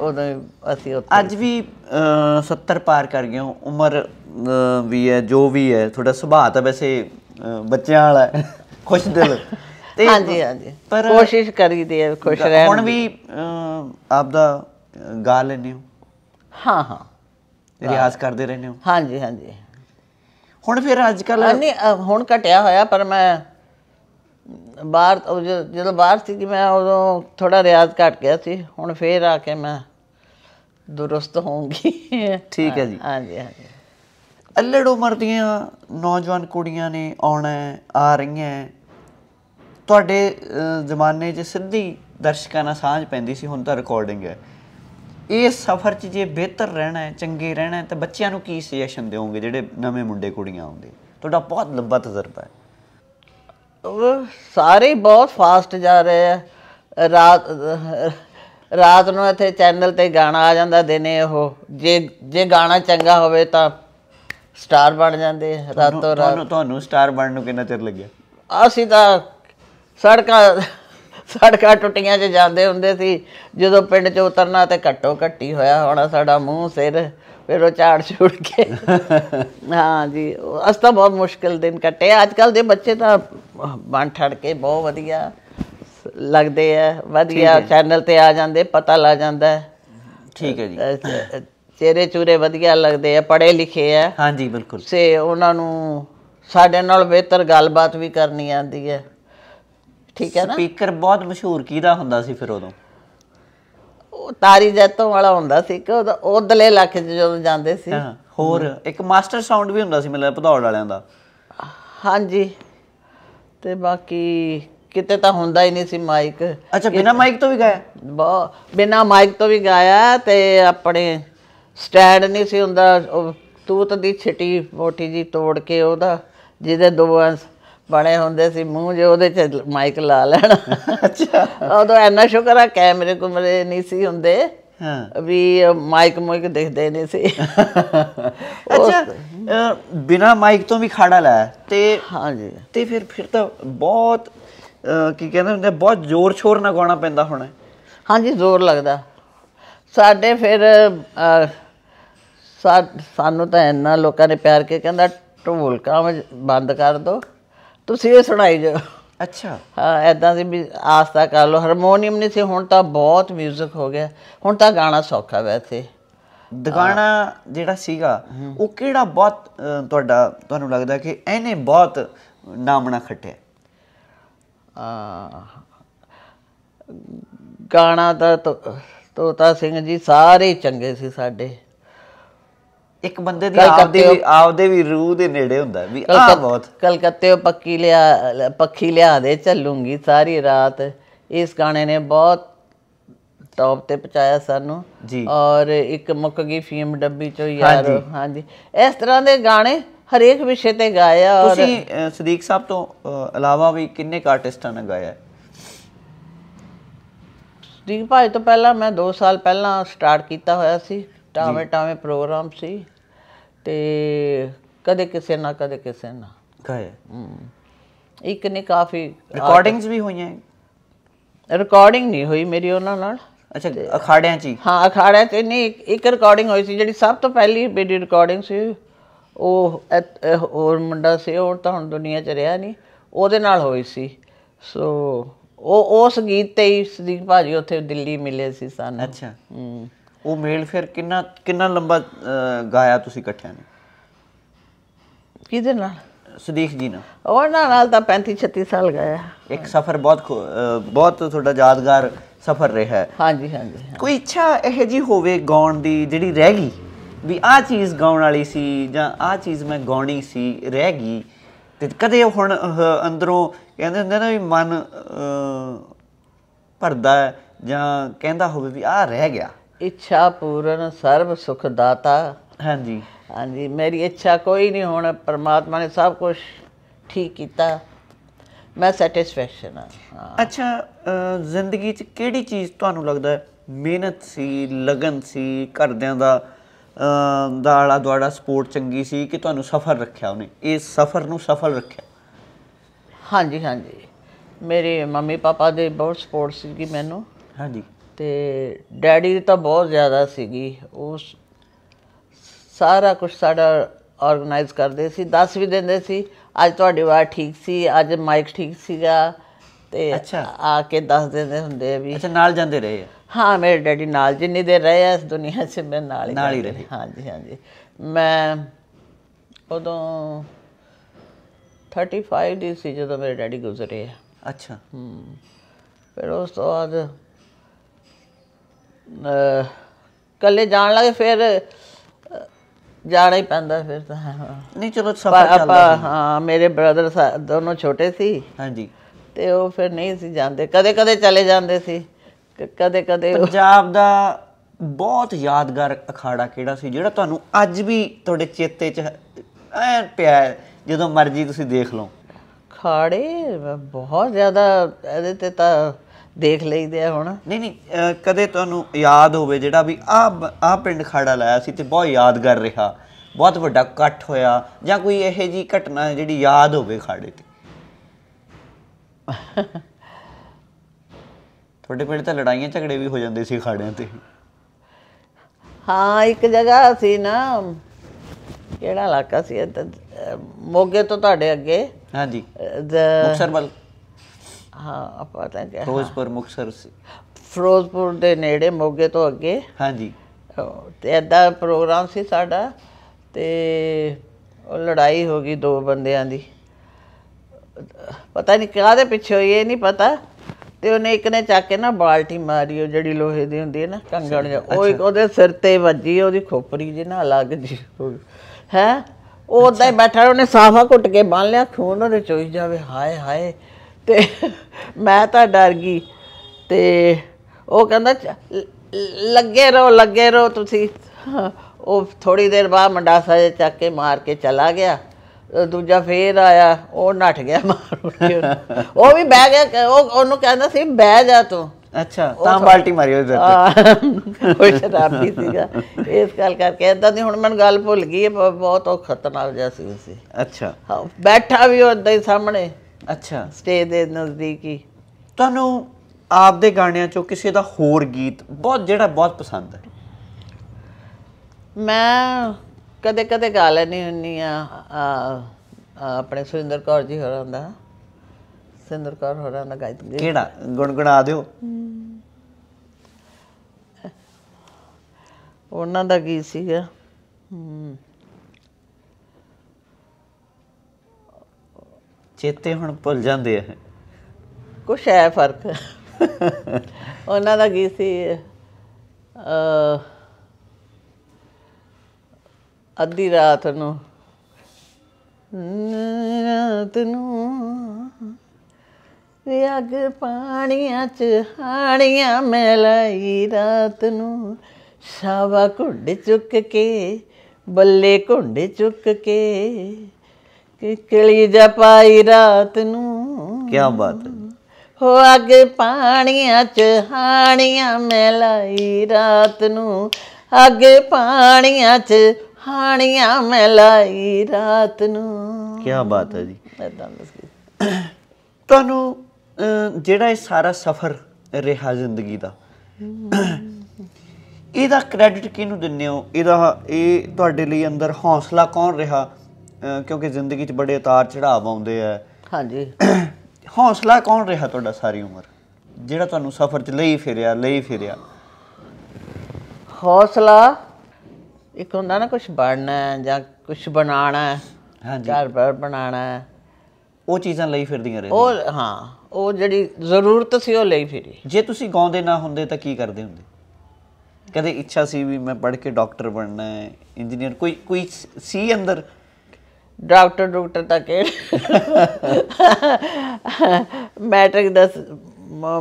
ਉਦੋਂ ਅਸੀਂ ਉੱਥੇ ਅੱਜ ਵੀ 70 ਪਾਰ ਕਰ ਗਏ ਉਮਰ ਵੀ ਹੈ ਜੋ ਵੀ ਹੈ ਤੁਹਾਡਾ ਸੁਭਾਅ ਤਾਂ ਵੈਸੇ ਬੱਚਿਆਂ ਵਾਲਾ ਖੁਸ਼ ਦਿਲ <laughs> ਹਾਂਜੀ ਹਾਂਜੀ ਪਰ ਕੋਸ਼ਿਸ਼ ਕਰੀਦੀ ਹੈ ਖੁਸ਼ ਰਹਿਣ ਹੁਣ ਵੀ ਆਪ ਦਾ ਗਾ ਲੈਂਦੇ ਹੋ ਹਾਂ ਹਾਂ ਰਿਆਜ਼ ਕਰਦੇ ਰਹਿੰਦੇ ਹੋ ਹਾਂਜੀ ਹਾਂਜੀ ਹੁਣ ਫਿਰ ਅੱਜ ਕੱਲ ਨਹੀਂ ਹੁਣ ਘਟਿਆ ਹੋਇਆ ਪਰ ਮੈਂ ਬਾਹਰ ਜਦੋਂ ਬਾਹਰ ਸੀ ਕਿ ਮੈਂ ਉਦੋਂ ਥੋੜਾ ਰਿਆਜ਼ ਘਟ ਗਿਆ ਸੀ ਹੁਣ ਫੇਰ ਆ ਕੇ ਮੈਂ ਦੁਰਸਤ ਹੋਊਂਗੀ ਠੀਕ ਹੈ ਜੀ ਹਾਂਜੀ ਹਾਂਜੀ ਅੱਲੜ ਉਮਰ ਦੀਆਂ ਨੌਜਵਾਨ ਕੁੜੀਆਂ ਨੇ ਆਉਣਾ ਆ ਰਹੀਆਂ ਤੁਹਾਡੇ ਜ਼ਮਾਨੇ 'ਚ ਸਿੱਧੀ ਦਰਸ਼ਕਾਂ ਨਾਲ ਸਾਂਝ ਪੈਂਦੀ ਸੀ ਹੁਣ ਤਾਂ ਰਿਕਾਰਡਿੰਗ ਹੈ ਇਹ ਸਫ਼ਰ 'ਚ ਜੇ ਬਿਹਤਰ ਰਹਿਣਾ ਹੈ ਚੰਗੇ ਰਹਿਣਾ ਹੈ ਤਾਂ ਬੱਚਿਆਂ ਨੂੰ ਕੀ ਸੁਜੈਸ਼ਨ ਦਿਓਗੇ ਜਿਹੜੇ ਨਵੇਂ ਮੁੰਡੇ ਕੁੜੀਆਂ ਆਉਂਦੇ ਤੁਹਾਡਾ ਬਹੁਤ ਲੰਬਾ ਤਜਰਬਾ ਹੈ ਸਾਰੇ ਬਹੁਤ ਫਾਸਟ ਜਾ ਰਹੇ ਆ ਰਾਤ ਰਾਤ ਨੂੰ ਇੱਥੇ ਚੈਨਲ ਤੇ ਗਾਣਾ ਆ ਜਾਂਦਾ ਦਿਨੇ ਉਹ ਜੇ ਜੇ ਗਾਣਾ ਚੰਗਾ ਹੋਵੇ ਤਾਂ ਸਟਾਰ ਬਣ ਜਾਂਦੇ ਰਾਤੋਂ ਰਾਤ ਤੁਹਾਨੂੰ ਤੁਹਾਨੂੰ ਸਟਾਰ ਬਣਨ ਨੂੰ ਕਿੰਨਾ ਚਿਰ ਲੱਗਿਆ ਅਸੀਂ ਤਾਂ ਸੜਕਾਂ ਸੜਕਾਂ ਟੁੱਟੀਆਂ 'ਚ ਜਾਂਦੇ ਹੁੰਦੇ ਸੀ ਜਦੋਂ ਪਿੰਡ 'ਚ ਉਤਰਨਾ ਤੇ ਘੱਟੋ ਘੱਟੀ ਹੋਇਆ ਹੋਣਾ ਸਾਡਾ ਮੂੰਹ ਸਿਰ ਫਿਰ ਉਹ ਝਾੜ ਛੁੜ ਕੇ <laughs> ਹਾਂ ਜੀ ਅਸ ਤਾਂ ਬਹੁਤ ਮੁਸ਼ਕਿਲ ਦਿਨ ਕੱਟੇ ਅੱਜ ਕੱਲ ਦੇ ਬੱਚੇ ਤਾਂ ਬਣ ਠੜ ਕੇ ਬਹੁਤ ਵਧੀਆ ਲੱਗਦੇ ਆ ਵਧੀਆ ਚੈਨਲ ਤੇ ਆ ਜਾਂਦੇ ਪਤਾ ਲੱਗ ਜਾਂਦਾ ਠੀਕ ਹੈ ਜੀ ਚਿਹਰੇ ਚੂਰੇ ਵਧੀਆ ਲੱਗਦੇ ਆ ਪੜ੍ਹੇ ਲਿਖੇ ਆ ਹਾਂਜੀ ਬਿਲਕੁਲ ਸੇ ਉਹਨਾਂ ਨੂੰ ਸਾਡੇ ਨਾਲ ਬਿਹਤਰ ਗੱਲਬਾਤ ਵੀ ਕਰਨੀ ਆਂਦੀ ਹੈ ਠੀਕ ਹੈ ਨਾ ਸਪੀਕਰ ਬਹੁਤ ਮਸ਼ਹੂਰ ਕਿਹਦਾ ਹੁੰਦਾ ਸੀ ਫਿਰ ਉਦੋਂ ਉਹ ਤਾਰੀ ਜੈਤੋਂ ਵਾਲਾ ਹੁੰਦਾ ਸੀ ਕਿ ਉਧਲੇ ਇਲਾਕੇ 'ਚ ਜਦੋਂ ਜਾਂਦੇ ਸੀ ਹਾਂ ਹੋਰ ਇੱਕ ਮਾਸਟਰ ਸਾਊਂਡ ਵੀ ਹੁੰਦਾ ਸੀ ਮਤਲਬ ਭਦੌੜ ਵਾਲਿਆਂ ਦਾ ਹਾਂਜੀ ਤੇ ਬਾਕੀ ਕਿਤੇ ਤਾਂ ਹੁੰਦਾ ਹੀ ਨਹੀਂ ਸੀ ਮਾਈਕ ਅੱਛਾ ਬਿਨਾ ਮਾਈਕ ਤੋਂ ਵੀ ਗਾਇਆ ਬਿਨਾ ਮਾਈਕ ਤੋਂ ਵੀ ਗਾਇਆ ਤੇ ਆਪਣੇ ਸਟੈਂਡ ਨਹੀਂ ਸੀ ਹੁੰਦਾ ਤੂਤ ਦੀ ਛਿਟੀ ਮੋਟੀ ਜੀ ਤੋੜ ਕੇ ਉਹਦਾ ਜਿਹਦੇ ਦੋ ਬਣੇ ਹੁੰਦੇ ਸੀ ਮੂੰਹ ਜੇ ਉਹਦੇ 'ਚ ਮਾਈਕ ਲਾ ਲੈਣਾ ਅੱਛਾ ਉਦੋਂ ਐਨਾ ਸ਼ੁਕਰ ਆ ਕੈਮਰੇ ਕੁਮਰੇ ਨਹੀਂ ਸੀ ਹੁੰਦੇ ਹਾਂ ਵੀ ਮਾਈਕ ਮੋਇਕ ਦੇਖਦੇ ਨਹੀਂ ਸੀ ਅੱਛਾ ਬਿਨਾ ਮਾਈਕ ਤੋਂ ਵੀ ਖਾੜਾ ਲਾ ਤੇ ਹਾਂਜੀ ਤੇ ਫਿਰ ਫਿਰ ਤਾਂ ਬਹੁਤ ਕੀ ਕਹਿੰਦੇ ਹੁੰਦੇ ਬਹੁਤ ਜ਼ੋਰ ਛੋਰ ਨਾ ਗਾਉਣਾ ਪੈਂਦਾ ਹੁਣ ਹਾਂਜੀ ਜ਼ੋਰ ਲੱਗਦਾ ਸਾਡੇ ਫਿਰ ਸਾਨੂੰ ਤਾਂ ਇੰਨਾ ਲੋਕਾਂ ਨੇ ਪਿਆਰ ਕੇ ਕਹਿੰਦਾ ਢੋਲ ਕਾ ਬੰਦ ਕਰ ਦੋ ਤੁਸੀਂ ਇਹ ਸੁਣਾਈ ਜਾ ਅੱਛਾ ਹਾਂ ਐਦਾਂ ਦੀ ਵੀ ਆਸਤਾ ਕਰ ਲੋ ਹਾਰਮੋਨੀਅਮ ਨਹੀਂ ਸੀ ਹੁਣ ਤਾਂ ਬਹੁਤ 뮤직 ਹੋ ਗਿਆ ਹੁਣ ਤਾਂ ਗਾਣਾ ਸੌਖਾ ਵੈਸੇ ਦਗਾਣਾ ਜਿਹੜਾ ਸੀਗਾ ਉਹ ਕਿਹੜਾ ਬਹੁਤ ਤੁਹਾਡਾ ਤੁਹਾਨੂੰ ਲੱਗਦਾ ਕਿ ਇਹਨੇ ਬਹੁਤ ਨਾਮਣਾ ਖੱਟਿਆ ਆ ਗਾਣਾ ਤਾਂ ਤੋਤਾ ਸਿੰਘ ਜੀ ਸਾਰੇ ਚੰਗੇ ਸੀ ਸਾਡੇ ਇੱਕ ਬੰਦੇ ਦੀ ਆਪਦੇ ਆਪਦੇ ਵੀ ਰੂਹ ਦੇ ਨੇੜੇ ਹੁੰਦਾ ਵੀ ਆ ਬਹੁਤ ਕਲਕੱਤੇ ਉਹ ਪੱਕੀ ਲਿਆ ਪੱਖੀ ਲਿਆ ਦੇ ਚੱਲੂਗੀ ਸਾਰੀ ਰਾਤ ਇਸ ਗਾਣੇ ਨੇ ਬਹੁਤ ਟੌਪ ਤੇ ਪਹੁੰਚਾਇਆ ਸਾਨੂੰ ਜੀ ਔਰ ਇੱਕ ਮੁੱਕ ਗਈ ਫੀਮ ਡੱਬੀ ਚੋ ਯਾਰ ਹਾਂਜੀ ਇਸ ਤਰ੍ਹਾਂ ਦੇ ਗਾਣੇ ਹਰੇਕ ਵਿਸ਼ੇ ਤੇ ਗਾਇਆ ਔਰ ਤੁਸੀਂ ਸਦੀਕ ਸਾਹਿਬ ਤੋਂ ਇਲਾਵਾ ਵੀ ਕਿੰਨੇ ਕ ਆਰਟਿਸਟਾਂ ਨੇ ਗਾਇਆ ਸਦੀਕ ਭਾਈ ਤੋਂ ਪਹਿਲਾਂ ਮੈਂ 2 ਸਾਲ ਪਹਿਲਾਂ ਸਟਾਰਟ ਕੀਤਾ ਹੋਇਆ ਸੀ ਟਾਵੇਂ ਟਾਵੇਂ ਪ੍ਰੋਗਰਾਮ ਸੀ ਤੇ ਕਦੇ ਕਿਸੇ ਨਾਲ ਕਦੇ ਕਿਸੇ ਨਾਲ ਗਾਇਆ ਇੱਕ ਨੇ ਕਾਫੀ ਰਿਕਾਰਡਿੰਗਸ ਵੀ ਹੋਈਆਂ ਰਿਕਾਰਡਿੰਗ ਨਹੀਂ ਹੋਈ ਮੇਰੀ ਉਹਨਾਂ ਨਾਲ ਅੱਛਾ ਅਖਾੜਿਆਂ 'ਚ ਹਾਂ ਅਖਾੜਿਆਂ ਤੇ ਨਹੀਂ ਇੱਕ ਰਿਕਾਰਡਿੰਗ ਹੋਈ ਸੀ ਜਿਹੜੀ ਸਭ ਤੋਂ ਪਹਿਲੀ ਮੇਰੀ ਰਿਕਾਰਡਿੰਗ ਸੀ ਉਹ ਹੋਰ ਮੁੰਡਾ ਸੀ ਉਹ ਤਾਂ ਹੁਣ ਦੁਨੀਆ 'ਚ ਰਿਹਾ ਨਹੀਂ ਉਹਦੇ ਨਾਲ ਹੋਈ ਸੀ ਸੋ ਉਹ ਉਸ ਗੀਤ ਤੇ ਹੀ ਸਦੀਕ ਭਾਜੀ ਉੱਥੇ ਦਿੱਲੀ ਮਿਲੇ ਸੀ ਸਾਨੂੰ ਅੱਛਾ ਹੂੰ ਉਹ ਮੇਲ ਫਿਰ ਕਿੰਨਾ ਕਿੰਨਾ ਲੰਬਾ ਗਾਇਆ ਤੁਸੀਂ ਇਕੱਠਿਆਂ ਨੇ ਕਿਹਦੇ ਨਾਲ ਸਦੀਖ ਜੀ ਨਾਲ ਉਹ ਨਾਲ ਨਾਲ ਤਾਂ 35 36 ਸਾਲ ਗਾਇਆ ਇੱਕ ਸਫ਼ਰ ਬਹੁਤ ਬਹੁਤ ਤੁਹਾਡਾ ਯਾਦਗਾਰ ਸਫ਼ਰ ਰਿਹਾ ਹੈ ਹਾਂਜੀ ਹਾਂਜੀ ਕੋਈ ਇੱਛਾ ਇਹ ਜੀ ਹੋਵੇ ਗਾਉਣ ਦੀ ਜਿਹੜੀ ਰਹਿ ਗਈ ਵੀ ਆ ਚੀਜ਼ ਗਾਉਣ ਵਾਲੀ ਸੀ ਜਾਂ ਆ ਚੀਜ਼ ਮੈਂ ਗਾਉਣੀ ਸੀ ਰਹਿ ਗਈ ਤੇ ਕਦੇ ਹੁਣ ਅੰਦਰੋਂ ਕਹਿੰਦੇ ਹੁੰਦੇ ਨਾ ਵੀ ਮਨ ਭਰਦਾ ਜਾਂ ਕਹਿੰਦਾ ਹੋਵੇ ਵੀ ਆ ਰਹਿ ਗਿਆ ਇੱਛਾ ਪੂਰਨ ਸਰਬ ਸੁਖ ਦਾਤਾ ਹਾਂਜੀ ਹਾਂਜੀ ਮੇਰੀ ਇੱਛਾ ਕੋਈ ਨਹੀਂ ਹੁਣ ਪਰਮਾਤਮਾ ਨੇ ਸਭ ਕੁਝ ਠੀਕ ਕੀਤਾ ਮੈਂ ਸੈਟੀਸਫੈਕਸ਼ਨ ਆ ਅੱਛਾ ਜ਼ਿੰਦਗੀ 'ਚ ਕਿਹੜੀ ਚੀਜ਼ ਤੁਹਾਨੂੰ ਲੱਗਦਾ ਮਿਹਨਤ ਸੀ ਲਗਨ ਸੀ ਕਰਦਿਆਂ ਦਾ ਦਾ ਆਲਾ ਦੁਆਲਾ ਸਪੋਰਟ ਚੰਗੀ ਸੀ ਕਿ ਤੁਹਾਨੂੰ ਸਫਲ ਰੱਖਿਆ ਉਹਨੇ ਇਸ ਸਫਰ ਨੂੰ ਸਫਲ ਰੱਖਿਆ ਹਾਂਜੀ ਹਾਂਜੀ ਮੇਰੇ ਮੰਮੀ ਪਾਪਾ ਦੇ ਬਹੁਤ ਸਪੋਰਟ ਸੀ ਕਿ ਮੈਨੂੰ ਹਾਂਜੀ ਤੇ ਡੈਡੀ ਤਾਂ ਬਹੁਤ ਜ਼ਿਆਦਾ ਸੀਗੀ ਉਸ ਸਾਰਾ ਕੁਝ ਸਾਡਾ ਆਰਗੇਨਾਈਜ਼ ਕਰਦੇ ਸੀ ਦੱਸ ਵੀ ਦਿੰਦੇ ਸੀ ਅੱਜ ਤੁਹਾਡੀ ਵਾਰ ਠੀਕ ਸੀ ਅੱਜ ਮਾਈਕ ਠੀਕ ਸੀਗਾ ਤੇ ਆ ਕੇ ਦੱਸ ਦਿੰਦੇ ਹੁੰਦੇ ਆ ਵੀ ਅੱਛਾ ਨਾਲ ਜਾਂਦੇ ਰਹੇ ਹਾਂ ਮੇਰੇ ਡੈਡੀ ਨਾਲ ਜਿੰਨੀ ਦੇਰ ਰਹੇ ਆ ਇਸ ਦੁਨੀਆ 'ਚ ਮੈਂ ਨਾਲ ਹੀ ਨਾਲ ਹੀ ਰਹੇ ਹਾਂਜੀ ਹਾਂਜੀ ਮੈਂ ਉਦੋਂ 35 ਦੀ ਸੀ ਜਦੋਂ ਮੇਰੇ ਡੈਡੀ ਗੁਜ਼ਰੇ ਆ ਅੱਛਾ ਹੂੰ ਫਿਰ ਉਸ ਤੋਂ ਬਾਅਦ ਕੱਲੇ ਜਾਣ ਲੱਗੇ ਫਿਰ ਜਾਣਾ ਹੀ ਪੈਂਦਾ ਫਿਰ ਤਾਂ ਨਹੀਂ ਚਲੋ ਸਫਰ ਚੱਲਦਾ ਹਾਂ ਮੇਰੇ ਬ੍ਰਦਰ ਦੋਨੋਂ ਛੋਟੇ ਸੀ ਹਾਂਜੀ ਤੇ ਉਹ ਫਿਰ ਨਹੀਂ ਸੀ ਜਾਂਦੇ ਕਦੇ ਕਦੇ ਚਲੇ ਜਾਂਦੇ ਸੀ ਕਦੇ ਕਦੇ ਪੰਜਾਬ ਦਾ ਬਹੁਤ ਯਾਦਗਾਰ ਅਖਾੜਾ ਕਿਹੜਾ ਸੀ ਜਿਹੜਾ ਤੁਹਾਨੂੰ ਅੱਜ ਵੀ ਤੁਹਾਡੇ ਚੇਤੇ 'ਚ ਐ ਪਿਆ ਜਦੋਂ ਮਰਜ਼ੀ ਤੁਸੀਂ ਦੇਖ ਲਓ ਖਾੜੇ ਬਹੁਤ ਜ਼ਿਆਦਾ ਇਹਦੇ ਤੇ ਤਾਂ ਦੇਖ ਲਈਦੇ ਆ ਹੁਣ ਨਹੀਂ ਨਹੀਂ ਕਦੇ ਤੁਹਾਨੂੰ ਯਾਦ ਹੋਵੇ ਜਿਹੜਾ ਵੀ ਆ ਆ ਪਿੰਡ ਖਾੜਾ ਲਾਇਆ ਸੀ ਤੇ ਬਹੁਤ ਯਾਦਗਾਰ ਰਿਹਾ ਬਹੁਤ ਵੱਡਾ ਇਕੱਠ ਹੋਇਆ ਜਾਂ ਕੋਈ ਇਹੋ ਜੀ ਘਟਨਾ ਜਿਹੜੀ ਯਾਦ ਹੋਵੇ ਖਾੜੇ ਤੇ ਤੁਹਾਡੇ ਪਿੰਡ ਤਾਂ ਲੜਾਈਆਂ ਝਗੜੇ ਵੀ ਹੋ ਜਾਂਦੇ ਸੀ ਖਾੜਿਆਂ ਤੇ ਹਾਂ ਇੱਕ ਜਗ੍ਹਾ ਸੀ ਨਾ ਕਿਹੜਾ ਇਲਾਕਾ ਸੀ ਮੋਗੇ ਤੋਂ ਤੁਹਾਡੇ ਅੱਗੇ ਹਾਂਜੀ ਅਹ, ਵੱਲ ਹਾਂ ਆਪਾਂ ਤਾਂ ਕਿ ਫਿਰੋਜ਼ਪੁਰ ਮੁਕਸਰ ਫਿਰੋਜ਼ਪੁਰ ਦੇ ਨੇੜੇ ਮੋਗੇ ਤੋਂ ਅੱਗੇ ਹਾਂਜੀ ਤੇ ਐਦਾ ਪ੍ਰੋਗਰਾਮ ਸੀ ਸਾਡਾ ਤੇ ਉਹ ਲੜਾਈ ਹੋ ਗਈ ਦੋ ਬੰਦਿਆਂ ਦੀ ਪਤਾ ਨਹੀਂ ਕਿਹਦੇ ਪਿੱਛੇ ਹੋਈ ਇਹ ਨਹੀਂ ਪਤਾ ਤੇ ਉਹਨੇ ਇੱਕ ਨੇ ਚੱਕ ਕੇ ਨਾ ਬਾਲਟੀ ਮਾਰੀ ਉਹ ਜਿਹੜੀ ਲੋਹੇ ਦੀ ਹੁੰਦੀ ਹੈ ਨਾ ਕੰਗਣ ਜਿਹਾ ਉਹ ਉਹਦੇ ਸਿਰ ਤੇ ਵੱਜੀ ਉਹਦੀ ਖੋਪਰੀ ਜੀ ਨਾ ਅਲੱਗ ਜੀ ਹੈ ਉਹ ਉਦਾਂ ਹੀ ਬੈਠਾ ਉਹਨੇ ਸਾਫਾ ਘੁੱਟ ਕੇ ਬੰਨ ਲਿਆ ਖੂਨ ਉਹਦੇ ਚੋਈ ਜਾਵੇ ਹਾਏ ਹਾਏ ਤੇ ਮੈਂ ਤਾਂ ਡਰ ਗਈ ਤੇ ਉਹ ਕਹਿੰਦਾ ਲੱਗੇ ਰਹੋ ਲੱਗੇ ਰਹੋ ਤੁਸੀਂ <laughs> ਉਹ ਥੋੜੀ ਦੇਰ ਬਾਅਦ ਮੰਡਾਸਾ ਜੇ ਚੱਕ ਕੇ ਮਾਰ ਕੇ ਚਲਾ ਗਿਆ ਦੂਜਾ ਫੇਰ ਆਇਆ ਉਹ ਨੱਠ ਗਿਆ <laughs> ਮਾਰ ਉਹ ਵੀ ਬਹਿ ਗਿਆ ਉਹ ਉਹਨੂੰ ਕਹਿੰਦਾ ਸੀ ਬਹਿ ਜਾ ਤੂੰ ਅੱਛਾ ਤਾਂ ਬਾਲਟੀ ਮਾਰੀ ਉਹਦੇ ਤੇ ਉਹ ਸ਼ਰਾਬੀ ਸੀਗਾ ਇਸ ਗੱਲ ਕਰਕੇ ਇਦਾਂ ਦੀ ਹੁਣ ਮੈਨੂੰ ਗੱਲ ਭੁੱਲ ਗਈ ਬਹੁਤ ਉਹ ਖਤਰਨਾਕ ਜਿਹਾ ਸੀ ਅੱਛਾ ਹਾਂ ਬੈਠਾ ਵੀ ਉਹ ਇਦਾਂ ਹੀ ਸਾਹਮਣੇ ਅੱਛਾ ਸਟੇਜ ਦੇ ਨਜ਼ਦੀਕ ਹੀ ਤੁਹਾਨੂੰ ਆਪਦੇ ਗਾਣਿਆਂ ਚੋਂ ਕਿਸੇ ਦਾ ਹੋਰ ਗੀਤ ਬਹੁਤ ਜਿਹੜਾ ਬਹੁਤ ਪਸੰਦ ਹੈ ਮੈਂ ਕਦੇ ਕਦੇ ਗਾ ਲੈਣੀ ਹੁੰਨੀ ਆ ਆਪਣੇ ਸੁਰਿੰਦਰ ਕੌਰ ਜੀ ਹੋਰਾਂ ਦਾ ਸੁਰਿੰਦਰ ਕੌਰ ਹੋਰਾਂ ਦਾ ਗਾਇਤ ਕਿਹੜਾ ਗੁਣਗੁਣਾ ਦਿਓ ਉਹਨਾਂ ਦਾ ਗੀਤ ਸੀਗਾ ਹੂੰ ਚੇਤੇ ਹੁਣ ਭੁੱਲ ਜਾਂਦੇ ਆ ਕੁਛ ਹੈ ਫਰਕ ਉਹਨਾਂ ਦਾ ਕੀ ਸੀ ਅ ਅੱਧੀ ਰਾਤ ਨੂੰ ਰਾਤ ਨੂੰ ਵਿਅਗ ਪਾਣੀਆਂ ਚ ਹਾਣੀਆਂ ਮਿਲਾਈ ਰਾਤ ਨੂੰ ਸਾਵਾ ਘੁੰਡ ਚੁੱਕ ਕੇ ਬੱਲੇ ਘੁੰਡ ਚੁੱਕ ਕੇ ਕਿ ਕਿਲੀ ਜਪਾਈ ਰਾਤ ਨੂੰ ਕੀ ਬਾਤ ਹੈ ਹੋ ਅਗ ਪਾਣੀਆਂ ਚ ਹਾਣੀਆਂ ਮੈਂ ਲਾਈ ਰਾਤ ਨੂੰ ਅਗ ਪਾਣੀਆਂ ਚ ਹਾਣੀਆਂ ਮੈਂ ਲਾਈ ਰਾਤ ਨੂੰ ਕੀ ਬਾਤ ਹੈ ਜੀ ਮੈਂ ਦੱਸ ਤੁਹਾਨੂੰ ਜਿਹੜਾ ਇਹ ਸਾਰਾ ਸਫ਼ਰ ਰਿਹਾ ਜ਼ਿੰਦਗੀ ਦਾ ਇਹਦਾ ਕ੍ਰੈਡਿਟ ਕਿਹਨੂੰ ਦਿੰਨੇ ਹੋ ਇਹਦਾ ਇਹ ਤੁਹਾਡੇ ਲਈ ਅੰਦਰ ਹੌਸਲਾ ਕੌਣ ਰਿਹਾ ਕਿਉਂਕਿ ਜ਼ਿੰਦਗੀ 'ਚ ਬੜੇ ਉਤਾਰ ਚੜਾਵ ਆਉਂਦੇ ਆ ਹਾਂਜੀ <clears throat> ਹੌਸਲਾ ਕੌਣ ਰਿਹਾ ਤੁਹਾਡਾ ساری ਉਮਰ ਜਿਹੜਾ ਤੁਹਾਨੂੰ ਸਫ਼ਰ 'ਚ ਲਈ ਫਿਰਿਆ ਲਈ ਫਿਰਿਆ ਹੌਸਲਾ ਇੱਕ ਹੁੰਦਾ ਨਾ ਕੁਝ ਬਣਨਾ ਜਾਂ ਕੁਝ ਬਣਾਉਣਾ ਹਾਂਜੀ ਘਰ ਪਰ ਬਣਾਉਣਾ ਉਹ ਚੀਜ਼ਾਂ ਲਈ ਫਿਰਦੀਆਂ ਰਹੇ ਉਹ ਹਾਂ ਉਹ ਜਿਹੜੀ ਜ਼ਰੂਰਤ ਸੀ ਉਹ ਲਈ ਫਿਰੀ ਜੇ ਤੁਸੀਂ ਗਾਉਂਦੇ ਨਾ ਹੁੰਦੇ ਤਾਂ ਕੀ ਕਰਦੇ ਹੁੰਦੇ ਕਦੇ ਇੱਛਾ ਸੀ ਵੀ ਮੈਂ ਪੜ੍ਹ ਕੇ ਡਾਕਟਰ ਬਣਨਾ ਹੈ ਇੰਜੀਨੀਅਰ ਕੋਈ ਕੋਈ ਸੀ ਅੰਦਰ ਡਾਕਟਰ ਡਾਕਟਰ ਤਾਂ ਕਿਹੜੇ ਮੈਟ੍ਰਿਕ ਦਾ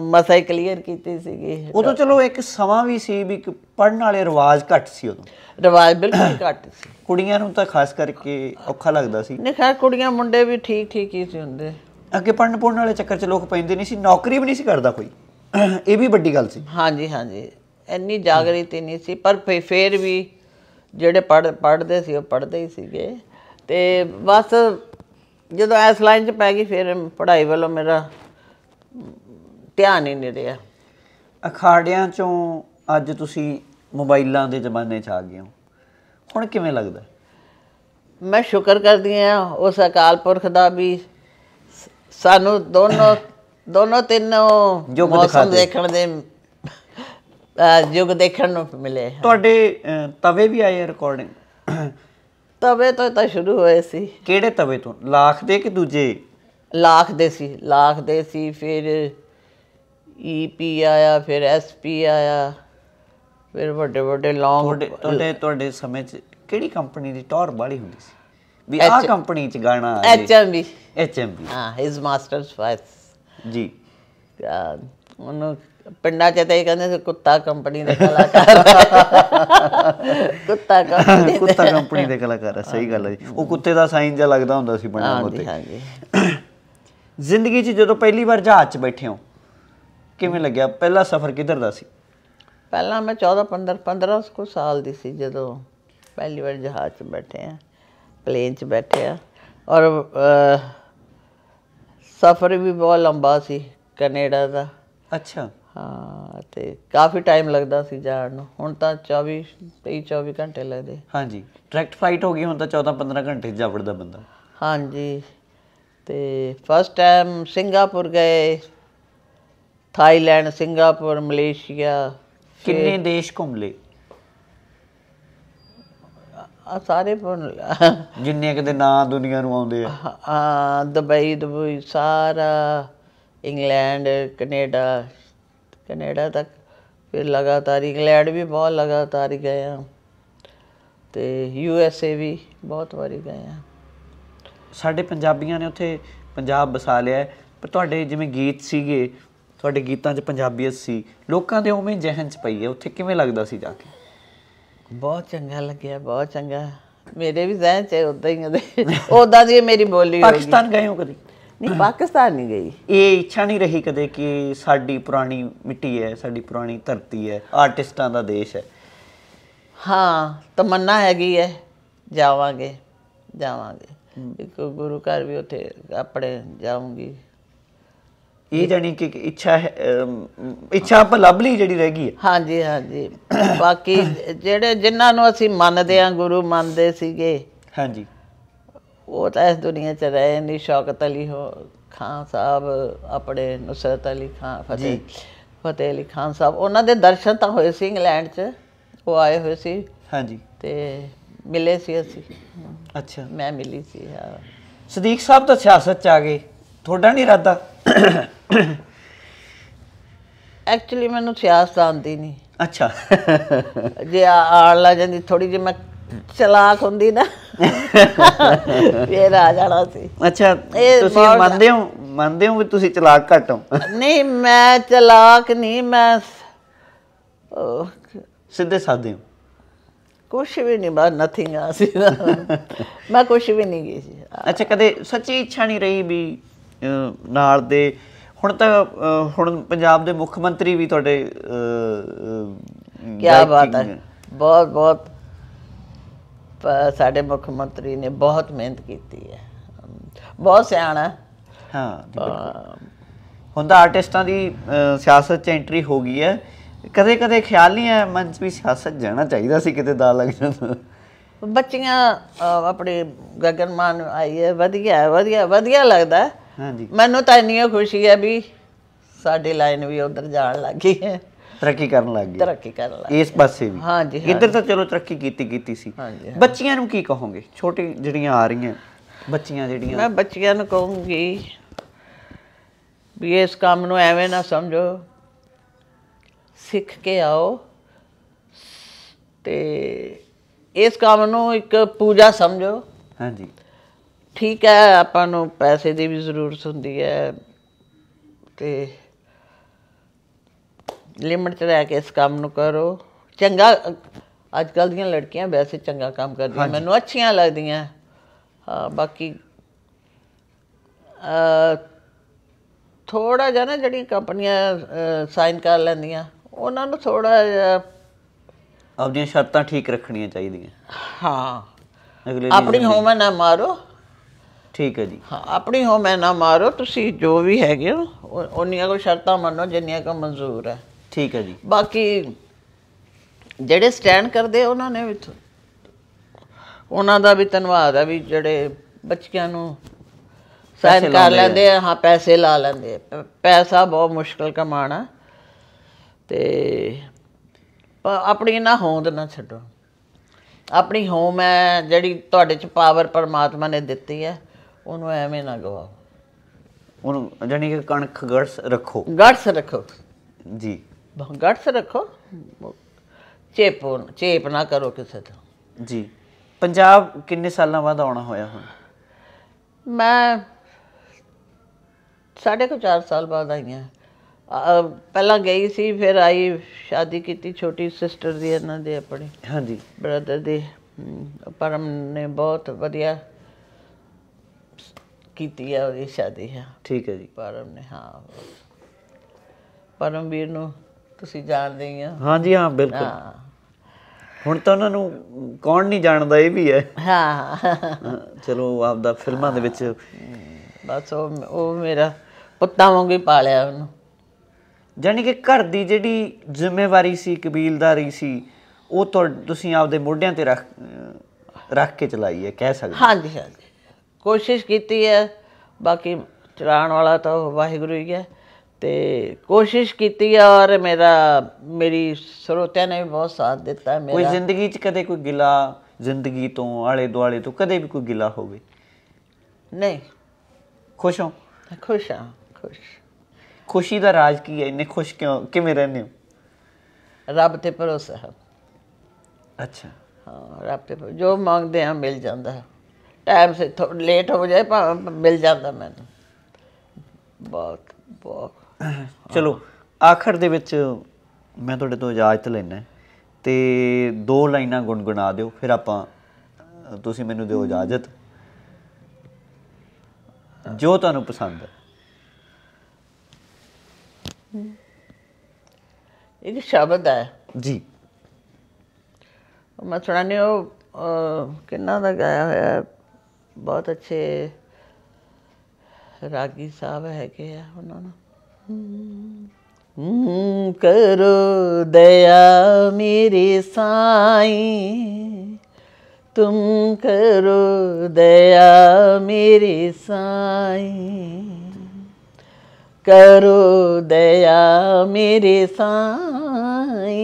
ਮਸਾ ਹੀ ਕਲੀਅਰ ਕੀਤੀ ਸੀਗੀ ਉਦੋਂ ਚਲੋ ਇੱਕ ਸਮਾਂ ਵੀ ਸੀ ਵੀ ਪੜਨ ਵਾਲੇ ਰਿਵਾਜ ਘੱਟ ਸੀ ਉਦੋਂ ਰਿਵਾਜ ਬਿਲਕੁਲ <coughs> ਘੱਟ ਸੀ ਕੁੜੀਆਂ ਨੂੰ ਤਾਂ ਖਾਸ ਕਰਕੇ ਔਖਾ ਲੱਗਦਾ ਸੀ ਨਹੀਂ ਖੈਰ ਕੁੜੀਆਂ ਮੁੰਡੇ ਵੀ ਠੀਕ ਠੀਕ ਹੀ ਸੀ ਹੁੰਦੇ ਅੱਗੇ ਪੜਨ ਪੜਨ ਵਾਲੇ ਚੱਕਰ 'ਚ ਲੋਕ ਪੈਂਦੇ ਨਹੀਂ ਸੀ ਨੌਕਰੀ ਵੀ ਨਹੀਂ ਸੀ ਕਰਦਾ ਕੋਈ <coughs> ਇਹ ਵੀ ਵੱਡੀ ਗੱਲ ਸੀ ਹਾਂਜੀ ਹਾਂਜੀ ਇੰਨੀ ਜਾਗਰਤੀ ਨਹੀਂ ਸੀ ਪਰ ਫੇਰ ਵੀ ਜਿਹੜੇ ਪੜ ਪੜਦੇ ਸੀ ਉਹ ਪੜਦੇ ਹੀ ਸੀਗੇ ਤੇ ਬਸ ਜਦੋਂ ਐਸ ਲਾਈਨ 'ਚ ਪੈ ਗਈ ਫਿਰ ਪੜ੍ਹਾਈ ਵੱਲੋਂ ਮੇਰਾ ਧਿਆਨ ਹੀ ਨਹੀਂ ਰਿਹਾ ਅਖਾੜਿਆਂ 'ਚੋਂ ਅੱਜ ਤੁਸੀਂ ਮੋਬਾਈਲਾਂ ਦੇ ਜ਼ਮਾਨੇ 'ਚ ਆ ਗਏ ਹੋ ਹੁਣ ਕਿਵੇਂ ਲੱਗਦਾ ਮੈਂ ਸ਼ੁਕਰ ਕਰਦੀ ਆ ਉਸ ਅਕਾਲ ਪੁਰਖ ਦਾ ਵੀ ਸਾਨੂੰ ਦੋਨੋਂ ਦੋਨੋਂ ਤਿੰਨੋਂ ਮੌਸਮ ਦੇਖਣ ਦੇ ਯੁੱਗ ਦੇਖਣ ਨੂੰ ਮਿਲੇ ਤੁਹਾਡੇ ਤਵੇ ਵੀ ਆਏ ਰਿਕਾਰਡਿੰਗ ਤਵੇ ਤੋਂ ਤਾਂ ਸ਼ੁਰੂ ਹੋਏ ਸੀ ਕਿਹੜੇ ਤਵੇ ਤੋਂ ਲੱਖ ਦੇ ਕਿ ਦੂਜੇ ਲੱਖ ਦੇ ਸੀ ਲੱਖ ਦੇ ਸੀ ਫਿਰ ਈਪੀ e ਆਇਆ ਫਿਰ ਐਸਪੀ ਆਇਆ ਫਿਰ ਵੱਡੇ ਵੱਡੇ ਲੌਂਗ ਤੁਹਾਡੇ ਤੁਹਾਡੇ ਸਮੇਂ 'ਚ ਕਿਹੜੀ ਕੰਪਨੀ ਦੀ ਟੌਰ ਬਾਲੀ ਹੁੰਦੀ ਸੀ ਵੀ ਆ ਕੰਪਨੀ 'ਚ ਗਾਣਾ ਆ ਐਚਐਮਬੀ ਐਚਐਮਬੀ ਹਾਂ ਹਿਸ ਮਾਸਟਰਸ ਫਾਈਸ ਜੀ ਉਹਨੂੰ ਪਿੰਡਾਂ 'ਚ ਤੇ ਕਹਿੰਦੇ ਸੀ ਕੁੱਤਾ ਕੰਪਨੀ ਦੇ ਕਲਾਕਾਰ ਕੁੱਤਾ ਕੰਪਨੀ ਕੁੱਤਾ ਕੰਪਨੀ ਦੇ ਕਲਾਕਾਰ ਹੈ ਸਹੀ ਗੱਲ ਹੈ ਜੀ ਉਹ ਕੁੱਤੇ ਦਾ ਸਾਈਨ ਜਿਹਾ ਲੱਗਦਾ ਹੁੰਦਾ ਸੀ ਬਣਾ ਉੱਤੇ ਹਾਂਜੀ ਹਾਂਜੀ ਜ਼ਿੰਦਗੀ 'ਚ ਜਦੋਂ ਪਹਿਲੀ ਵਾਰ ਜਹਾਜ਼ 'ਚ ਬੈਠੇ ਹੋ ਕਿਵੇਂ ਲੱਗਿਆ ਪਹਿਲਾ ਸਫ਼ਰ ਕਿੱਧਰ ਦਾ ਸੀ ਪਹਿਲਾਂ ਮੈਂ 14 15 15 ਸਾਲ ਦੀ ਸੀ ਜਦੋਂ ਪਹਿਲੀ ਵਾਰ ਜਹਾਜ਼ 'ਚ ਬੈਠੇ ਆ ਪਲੇਨ 'ਚ ਬੈਠੇ ਆ ਔਰ ਸਫ਼ਰ ਵੀ ਬਹੁਤ ਲੰਬਾ ਸੀ ਕੈਨੇਡਾ ਦਾ ਅੱਛਾ ਹਾਂ ਤੇ ਕਾਫੀ ਟਾਈਮ ਲੱਗਦਾ ਸੀ ਜਾਣ ਨੂੰ ਹੁਣ ਤਾਂ 24 23 24 ਘੰਟੇ ਲੱਗਦੇ ਹਾਂਜੀ ਡਾਇਰੈਕਟ ਫਲਾਈਟ ਹੋ ਗਈ ਹੁਣ ਤਾਂ 14 15 ਘੰਟੇ ਜਾਵੜਦਾ ਬੰਦਾ ਹਾਂਜੀ ਤੇ ਫਸਟ ਟਾਈਮ ਸਿੰਗਾਪੁਰ ਗਏ ਥਾਈਲੈਂਡ ਸਿੰਗਾਪੁਰ ਮਲੇਸ਼ੀਆ ਕਿੰਨੇ ਦੇਸ਼ ਘੁੰਮ ਲਏ ਆ ਸਾਰੇ ਜਿੰਨੇ ਕਦੇ ਨਾਂ ਦੁਨੀਆ ਨੂੰ ਆਉਂਦੇ ਆ ਆ ਦੁਬਈ ਦੁਬਈ ਸਾਰਾ ਇੰਗਲੈਂਡ ਕੈਨੇਡਾ ਕੈਨੇਡਾ ਤੱਕ ਫਿਰ ਲਗਾਤਾਰ ਇੰਗਲੈਂਡ ਵੀ ਬਹੁਤ ਲਗਾਤਾਰ ਗਏ ਆ ਤੇ ਯੂ ਐਸ ਏ ਵੀ ਬਹੁਤ ਵਾਰੀ ਗਏ ਆ ਸਾਡੇ ਪੰਜਾਬੀਆਂ ਨੇ ਉੱਥੇ ਪੰਜਾਬ ਬਸਾ ਲਿਆ ਪਰ ਤੁਹਾਡੇ ਜਿਵੇਂ ਗੀਤ ਸੀਗੇ ਤੁਹਾਡੇ ਗੀਤਾਂ 'ਚ ਪੰਜਾਬੀਅਤ ਸੀ ਲੋਕਾਂ ਦੇ ਉਵੇਂ ਜਹਨ 'ਚ ਪਈ ਹੈ ਉੱਥੇ ਕਿਵੇਂ ਲੱਗਦਾ ਸੀ ਜਾ ਕੇ ਬਹੁਤ ਚੰਗਾ ਲੱਗਿਆ ਬਹੁਤ ਚੰਗਾ ਮੇਰੇ ਵੀ ਜ਼ਹਿਨ 'ਚ ਉਦਾਂ ਹੀ ਉਹਦਾ ਉਦਾਂ ਦੀ ਮੇਰੀ ਬੋਲੀ ਪਾਕਿਸਤਾਨ ਗਏ ਹੋ ਕਦੀ ਨਹੀਂ ਪਾਕਿਸਤਾਨ ਨਹੀਂ ਗਈ ਇਹ ਇੱਛਾ ਨਹੀਂ ਰਹੀ ਕਦੇ ਕਿ ਸਾਡੀ ਪੁਰਾਣੀ ਮਿੱਟੀ ਹੈ ਸਾਡੀ ਪੁਰਾਣੀ ਧਰਤੀ ਹੈ ਆਰਟਿਸਟਾਂ ਦਾ ਦੇਸ਼ ਹੈ ਹਾਂ ਤਮੰਨਾ ਹੈਗੀ ਹੈ ਜਾਵਾਂਗੇ ਜਾਵਾਂਗੇ ਇੱਕ ਗੁਰੂ ਘਰ ਵੀ ਉੱਥੇ ਆਪਣੇ ਜਾਵਾਂਗੀ ਇਹ ਜਾਨੀ ਕਿ ਇੱਛਾ ਹੈ ਇੱਛਾ ਆਪਾਂ ਲੱਭ ਲਈ ਜਿਹੜੀ ਰਹਿ ਗਈ ਹੈ ਹਾਂਜੀ ਹਾਂਜੀ ਬਾਕੀ ਜਿਹੜੇ ਜਿਨ੍ਹਾਂ ਨੂੰ ਅਸੀਂ ਮੰਨਦੇ ਆ ਗੁਰੂ ਮੰਨਦੇ ਸੀਗੇ ਹਾਂਜੀ ਉਹ ਤਾਂ ਇਸ ਦੁਨੀਆ 'ਚ ਰਹੇ ਨਹੀਂ ਸ਼ੌਕਤ ਅਲੀ ਹੋ ਖਾਨ ਸਾਹਿਬ ਆਪਣੇ ਨੁਸਰਤ ਅਲੀ ਖਾਨ ਫਤਿਹ ਫਤਿਹ ਅਲੀ ਖਾਨ ਸਾਹਿਬ ਉਹਨਾਂ ਦੇ ਦਰਸ਼ਨ ਤਾਂ ਹੋਏ ਸੀ ਇੰਗਲੈਂਡ 'ਚ ਉਹ ਆਏ ਹੋਏ ਸੀ ਹਾਂਜੀ ਤੇ ਮਿਲੇ ਸੀ ਅਸੀਂ ਅੱਛਾ ਮੈਂ ਮਿਲੀ ਸੀ ਹਾਂ ਸਦੀਕ ਸਾਹਿਬ ਤਾਂ ਸਿਆਸਤ 'ਚ ਆ ਗਏ ਤੁਹਾਡਾ ਨਹੀਂ ਇਰਾਦਾ ਐਕਚੁਅਲੀ ਮੈਨੂੰ ਸਿਆਸਤ ਆਉਂਦੀ ਨਹੀਂ ਅੱਛਾ ਜੇ ਆਣ ਲਾ ਜਾਂਦੀ ਥੋੜੀ ਜਿਹੀ ਮੈਂ ਚਲਾਕ ਹੁੰਦੀ ਨਾ ਫੇਰ ਆ ਜਾਣਾ ਸੀ ਅੱਛਾ ਤੁਸੀਂ ਮੰਨਦੇ ਹੋ ਮੰਨਦੇ ਹੋ ਕਿ ਤੁਸੀਂ ਚਲਾਕ ਘੱਟ ਹੋ ਨਹੀਂ ਮੈਂ ਚਲਾਕ ਨਹੀਂ ਮੈਂ ਸਿੱਧੇ ਸਾਦੇ ਹਾਂ ਕੁਝ ਵੀ ਨਹੀਂ ਬਾ ਨਥਿੰਗ ਆ ਸੀ ਮੈਂ ਕੁਝ ਵੀ ਨਹੀਂ ਗਈ ਸੀ ਅੱਛਾ ਕਦੇ ਸੱਚੀ ਇੱਛਾ ਨਹੀਂ ਰਹੀ ਵੀ ਨਾਲ ਦੇ ਹੁਣ ਤਾਂ ਹੁਣ ਪੰਜਾਬ ਦੇ ਮੁੱਖ ਮੰਤਰੀ ਵੀ ਤੁਹਾਡੇ ਕੀ ਬਾਤ ਹੈ ਬਹੁਤ ਬਹੁਤ ਸਾਡੇ ਮੁੱਖ ਮੰਤਰੀ ਨੇ ਬਹੁਤ ਮਿਹਨਤ ਕੀਤੀ ਹੈ ਬਹੁਤ ਸਿਆਣਾ ਹਾਂ ਹੁੰਦਾ ਆਰਟਿਸਟਾਂ ਦੀ ਸਿਆਸਤ 'ਚ ਐਂਟਰੀ ਹੋ ਗਈ ਹੈ ਕਦੇ ਕਦੇ ਖਿਆਲ ਨਹੀਂ ਆਇਆ ਮਨ 'ਚ ਵੀ ਸਿਆਸਤ ਜਾਣਾ ਚਾਹੀਦਾ ਸੀ ਕਿਤੇ ਦਾ ਲੱਗ ਜਾਂਦਾ ਬੱਚੀਆਂ ਆਪਣੇ ਗਗਨਮਾਨ ਆਈ ਹੈ ਵਧੀਆ ਵਧੀਆ ਵਧੀਆ ਲੱਗਦਾ ਹਾਂਜੀ ਮੈਨੂੰ ਤਾਂ ਇੰਨੀ ਖੁਸ਼ੀ ਹੈ ਵੀ ਸਾਡੀ ਲਾਈਨ ਵੀ ਉਧਰ ਜਾਣ ਲੱਗੀ ਹੈ ਤਰੱਕੀ ਕਰਨ ਲੱਗ ਗਏ ਤਰੱਕੀ ਕਰਨ ਲੱਗ ਇਸ ਪਾਸੇ ਵੀ ਹਾਂਜੀ ਇੱਧਰ ਤਾਂ ਚਲੋ ਤਰੱਕੀ ਕੀਤੀ ਕੀਤੀ ਸੀ ਬੱਚੀਆਂ ਨੂੰ ਕੀ ਕਹੋਗੇ ਛੋਟੀ ਜਿਹੜੀਆਂ ਆ ਰਹੀਆਂ ਬੱਚੀਆਂ ਜਿਹੜੀਆਂ ਮੈਂ ਬੱਚੀਆਂ ਨੂੰ ਕਹੂੰਗੀ ਵੀ ਇਸ ਕੰਮ ਨੂੰ ਐਵੇਂ ਨਾ ਸਮਝੋ ਸਿੱਖ ਕੇ ਆਓ ਤੇ ਇਸ ਕੰਮ ਨੂੰ ਇੱਕ ਪੂਜਾ ਸਮਝੋ ਹਾਂਜੀ ਠੀਕ ਹੈ ਆਪਾਂ ਨੂੰ ਪੈਸੇ ਦੀ ਵੀ ਜ਼ਰੂਰਤ ਹੁੰਦੀ ਹੈ ਤੇ ਲਿਮਟ 'ਚ ਰਹਿ ਕੇ ਇਸ ਕੰਮ ਨੂੰ ਕਰੋ ਚੰਗਾ ਅੱਜ ਕੱਲ ਦੀਆਂ ਲੜਕੀਆਂ ਵੈਸੇ ਚੰਗਾ ਕੰਮ ਕਰਦੀਆਂ ਮੈਨੂੰ ਅੱਛੀਆਂ ਲੱਗਦੀਆਂ ਬਾਕੀ ਥੋੜਾ ਜਿਹਾ ਨਾ ਜਿਹੜੀ ਕੰਪਨੀਆਂ ਸਾਈਨ ਕਰ ਲੈਂਦੀਆਂ ਉਹਨਾਂ ਨੂੰ ਥੋੜਾ ਆਪਣੀਆਂ ਸ਼ਰਤਾਂ ਠੀਕ ਰੱਖਣੀਆਂ ਚਾਹੀਦੀਆਂ ਹਾਂ ਆਪਣੀ ਹੋਮੈ ਨਾ ਮਾਰੋ ਠੀਕ ਹੈ ਜੀ ਹਾਂ ਆਪਣੀ ਹੋਮੈ ਨਾ ਮਾਰੋ ਤੁਸੀਂ ਜੋ ਵੀ ਹੈਗੇ ਉਹਨੀਆਂ ਕੋ ਸ਼ਰਤਾਂ ਮੰਨੋ ਜਿੰਨੀਆਂ ਕੋ ਮਨਜ਼ੂਰ ਹੈ ਠੀਕ ਹੈ ਜੀ ਬਾਕੀ ਜਿਹੜੇ ਸਟੈਂਡ ਕਰਦੇ ਉਹਨਾਂ ਨੇ ਵੀ ਉਹਨਾਂ ਦਾ ਵੀ ਧੰਨਵਾਦ ਹੈ ਵੀ ਜਿਹੜੇ ਬੱਚਿਆਂ ਨੂੰ ਸਾਇਨ ਕਰ ਲੈਂਦੇ ਆ ਹਾਂ ਪੈਸੇ ਲਾ ਲੈਂਦੇ ਪੈਸਾ ਬਹੁਤ ਮੁਸ਼ਕਲ ਕਮਾਣਾ ਤੇ ਆਪਣੀ ਨਾ ਹੋਂਦ ਨਾ ਛੱਡੋ ਆਪਣੀ ਹੋਮ ਹੈ ਜਿਹੜੀ ਤੁਹਾਡੇ ਚ ਪਾਵਰ ਪਰਮਾਤਮਾ ਨੇ ਦਿੱਤੀ ਹੈ ਉਹਨੂੰ ਐਵੇਂ ਨਾ ਗਵਾਓ ਉਹਨੂੰ ਜਾਨੀ ਕਿ ਕਣਖ ਗੜਸ ਰੱਖੋ ਗੜਸ ਰੱਖੋ ਜੀ ਗੜ ਸੇ ਰੱਖੋ ਚੇਪ ਚੇਪ ਨਾ ਕਰੋ ਕਿਸੇ ਤੋਂ ਜੀ ਪੰਜਾਬ ਕਿੰਨੇ ਸਾਲਾਂ ਬਾਅਦ ਆਉਣਾ ਹੋਇਆ ਹੁਣ ਮੈਂ ਸਾਢੇ ਕੁ 4 ਸਾਲ ਬਾਅਦ ਆਈ ਆ ਪਹਿਲਾਂ ਗਈ ਸੀ ਫਿਰ ਆਈ ਸ਼ਾਦੀ ਕੀਤੀ ਛੋਟੀ ਸਿਸਟਰ ਦੀ ਇਹਨਾਂ ਦੇ ਆਪਣੀ ਹਾਂਜੀ ਬ੍ਰਦਰ ਦੇ ਪਰਮ ਨੇ ਬਹੁਤ ਵਧੀਆ ਕੀਤੀ ਆ ਉਹਦੀ ਸ਼ਾਦੀ ਹੈ ਠੀਕ ਹੈ ਜੀ ਪਰਮ ਨੇ ਹਾਂ ਪਰਮਵੀਰ ਨੂੰ ਤੁਸੀਂ ਜਾਣਦੇ ਹੀ ਆ ਹਾਂਜੀ ਹਾਂ ਬਿਲਕੁਲ ਹੁਣ ਤਾਂ ਉਹਨਾਂ ਨੂੰ ਕੌਣ ਨਹੀਂ ਜਾਣਦਾ ਇਹ ਵੀ ਹੈ ਹਾਂ ਚਲੋ ਆਪਦਾ ਫਿਲਮਾਂ ਦੇ ਵਿੱਚ ਬਸ ਉਹ ਉਹ ਮੇਰਾ ਪੁੱਤਾਂ ਵਾਂਗੂ ਪਾਲਿਆ ਉਹਨੂੰ ਜਾਨੀ ਕਿ ਘਰ ਦੀ ਜਿਹੜੀ ਜ਼ਿੰਮੇਵਾਰੀ ਸੀ ਕਬੀਲਦਾਰੀ ਸੀ ਉਹ ਤੁਸੀਂ ਆਪਦੇ ਮੋਢਿਆਂ ਤੇ ਰੱਖ ਰੱਖ ਕੇ ਚਲਾਈ ਹੈ ਕਹਿ ਸਕਦੇ ਹਾਂਜੀ ਹਾਂਜੀ ਕੋਸ਼ਿਸ਼ ਕੀਤੀ ਹੈ ਬਾਕੀ ਚਲਾਉਣ ਵਾਲਾ ਤਾਂ ਵਾਹਿਗੁਰੂ ਹੀ ਹੈ ਤੇ ਕੋਸ਼ਿਸ਼ ਕੀਤੀ ਆ ਔਰ ਮੇਰਾ ਮੇਰੀ ਸਰੋਤਿਆਂ ਨੇ ਵੀ ਬਹੁਤ ਸਾਥ ਦਿੱਤਾ ਮੇਰਾ ਕੋਈ ਜ਼ਿੰਦਗੀ 'ਚ ਕਦੇ ਕੋਈ ਗਿਲਾ ਜ਼ਿੰਦਗੀ ਤੋਂ ਆਲੇ ਦੁਆਲੇ ਤੋਂ ਕਦੇ ਵੀ ਕੋਈ ਗਿਲਾ ਹੋਵੇ ਨਹੀਂ ਖੁਸ਼ ਹਾਂ ਖੁਸ਼ ਹਾਂ ਖੁਸ਼ ਖੁਸ਼ੀ ਦਾ ਰਾਜ ਕੀ ਹੈ ਇੰਨੇ ਖੁਸ਼ ਕਿਉਂ ਕਿਵੇਂ ਰਹਿੰਦੇ ਹੋ ਰੱਬ ਤੇ ਭਰੋਸਾ ਹੈ ਅੱਛਾ ਹਾਂ ਰੱਬ ਤੇ ਜੋ ਮੰਗਦੇ ਆ ਮਿਲ ਜਾਂਦਾ ਹੈ ਟਾਈਮ ਸੇ ਲੇਟ ਹੋ ਜਾਏ ਪਰ ਮਿਲ ਜਾਂਦਾ ਮੈਨੂੰ ਬਹੁਤ ਬਹੁਤ ਚਲੋ ਆਖਰ ਦੇ ਵਿੱਚ ਮੈਂ ਤੁਹਾਡੇ ਤੋਂ ਇਜਾਜ਼ਤ ਲੈਣਾ ਤੇ ਦੋ ਲਾਈਨਾਂ ਗੁੰਗੁਣਾ ਦਿਓ ਫਿਰ ਆਪਾਂ ਤੁਸੀਂ ਮੈਨੂੰ ਦਿਓ ਇਜਾਜ਼ਤ ਜੋ ਤੁਹਾਨੂੰ ਪਸੰਦ ਹੈ ਇੱਕ ਸ਼ਬਦ ਹੈ ਜੀ ਮੈਂ ਸੁਣਾਣੇ ਉਹ ਕਿੰਨਾ ਦਾ ਗਾਇਆ ਹੋਇਆ ਬਹੁਤ ਅੱਛੇ ਰਾਗੀ ਸਾਹਿਬ ਹੈਗੇ ਆ ਉਹਨਾਂ ਨੂੰ करो दया मेरे साई तुम करो दया मेरे साई करो दया मेरे साई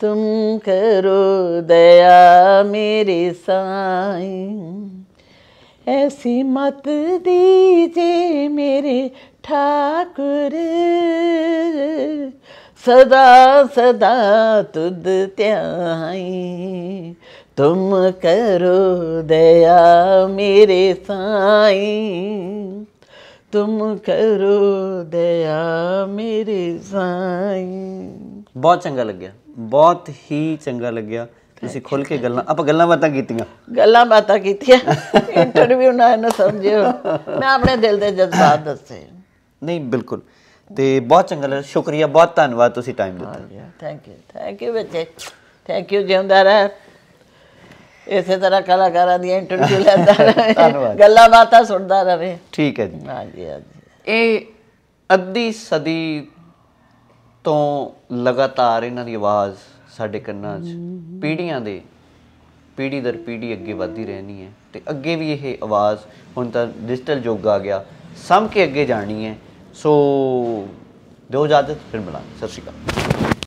तुम करो दया मेरे साई ऐसी मत दीजिए मेरे ਠਾਕੁਰ ਸਦਾ ਸਦਾ ਤੁਧ ਧਿਆਈ ਤੁਮ ਕਰੋ ਦਇਆ ਮੇਰੇ ਸਾਈ ਤੁਮ ਕਰੋ ਦਇਆ ਮੇਰੇ ਸਾਈ ਬਹੁਤ ਚੰਗਾ ਲੱਗਿਆ ਬਹੁਤ ਹੀ ਚੰਗਾ ਲੱਗਿਆ ਤੁਸੀਂ ਖੁੱਲ ਕੇ ਗੱਲਾਂ ਆਪਾਂ ਗੱਲਾਂ ਬਾਤਾਂ ਕੀਤੀਆਂ ਗੱਲਾਂ ਬਾਤਾਂ ਕੀਤੀਆਂ ਇੰਟਰਵਿਊ <laughs> ਨਾ ਨਾ ਸਮਝਿਓ ਮੈਂ ਆਪਣੇ ਦਿਲ ਦੇ ਜਜ਼ਬਾਤ ਦੱਸੇ ਨਹੀਂ ਬਿਲਕੁਲ ਤੇ ਬਹੁਤ ਚੰਗਾ ਲੱਗਾ ਸ਼ੁਕਰੀਆ ਬਹੁਤ ਧੰਨਵਾਦ ਤੁਸੀਂ ਟਾਈਮ ਦਿੱਤਾ ਥੈਂਕ ਯੂ ਥੈਂਕ ਯੂ ਬੱਚੇ ਥੈਂਕ ਯੂ ਜਿਉਂਦਾ ਰਹਿ ਇਸੇ ਤਰ੍ਹਾਂ ਕਲਾਕਾਰਾਂ ਦੀ ਇੰਟਰਵਿਊ ਲੈਂਦਾ <laughs> ਰਹੇ ਗੱਲਾਂ ਬਾਤਾਂ ਸੁਣਦਾ ਰਹੇ ਠੀਕ ਹੈ ਜੀ ਹਾਂਜੀ ਹਾਂਜੀ ਇਹ ਅੱਧੀ ਸਦੀ ਤੋਂ ਲਗਾਤਾਰ ਇਹਨਾਂ ਦੀ ਆਵਾਜ਼ ਸਾਡੇ ਕੰਨਾਂ 'ਚ ਪੀੜ੍ਹੀਆਂ ਦੇ ਪੀੜ੍ਹੀ ਦਰ ਪੀੜ੍ਹੀ ਅੱਗੇ ਵਧਦੀ ਰਹਿਣੀ ਹੈ ਤੇ ਅੱਗੇ ਵੀ ਇਹ ਆਵਾਜ਼ ਹੁਣ ਤਾਂ ਡਿਜੀਟਲ ਯੁੱਗ ਆ ਗਿਆ ਸਭ ਕੇ ਅੱਗੇ ਜਾਣੀ ਹੈ ਸੋ ਦਿਓ ਜਾਦ ਫਿਰ ਮਿਲਾਂਗੇ ਸਤਿ ਸ਼੍ਰੀ ਅਕਾਲ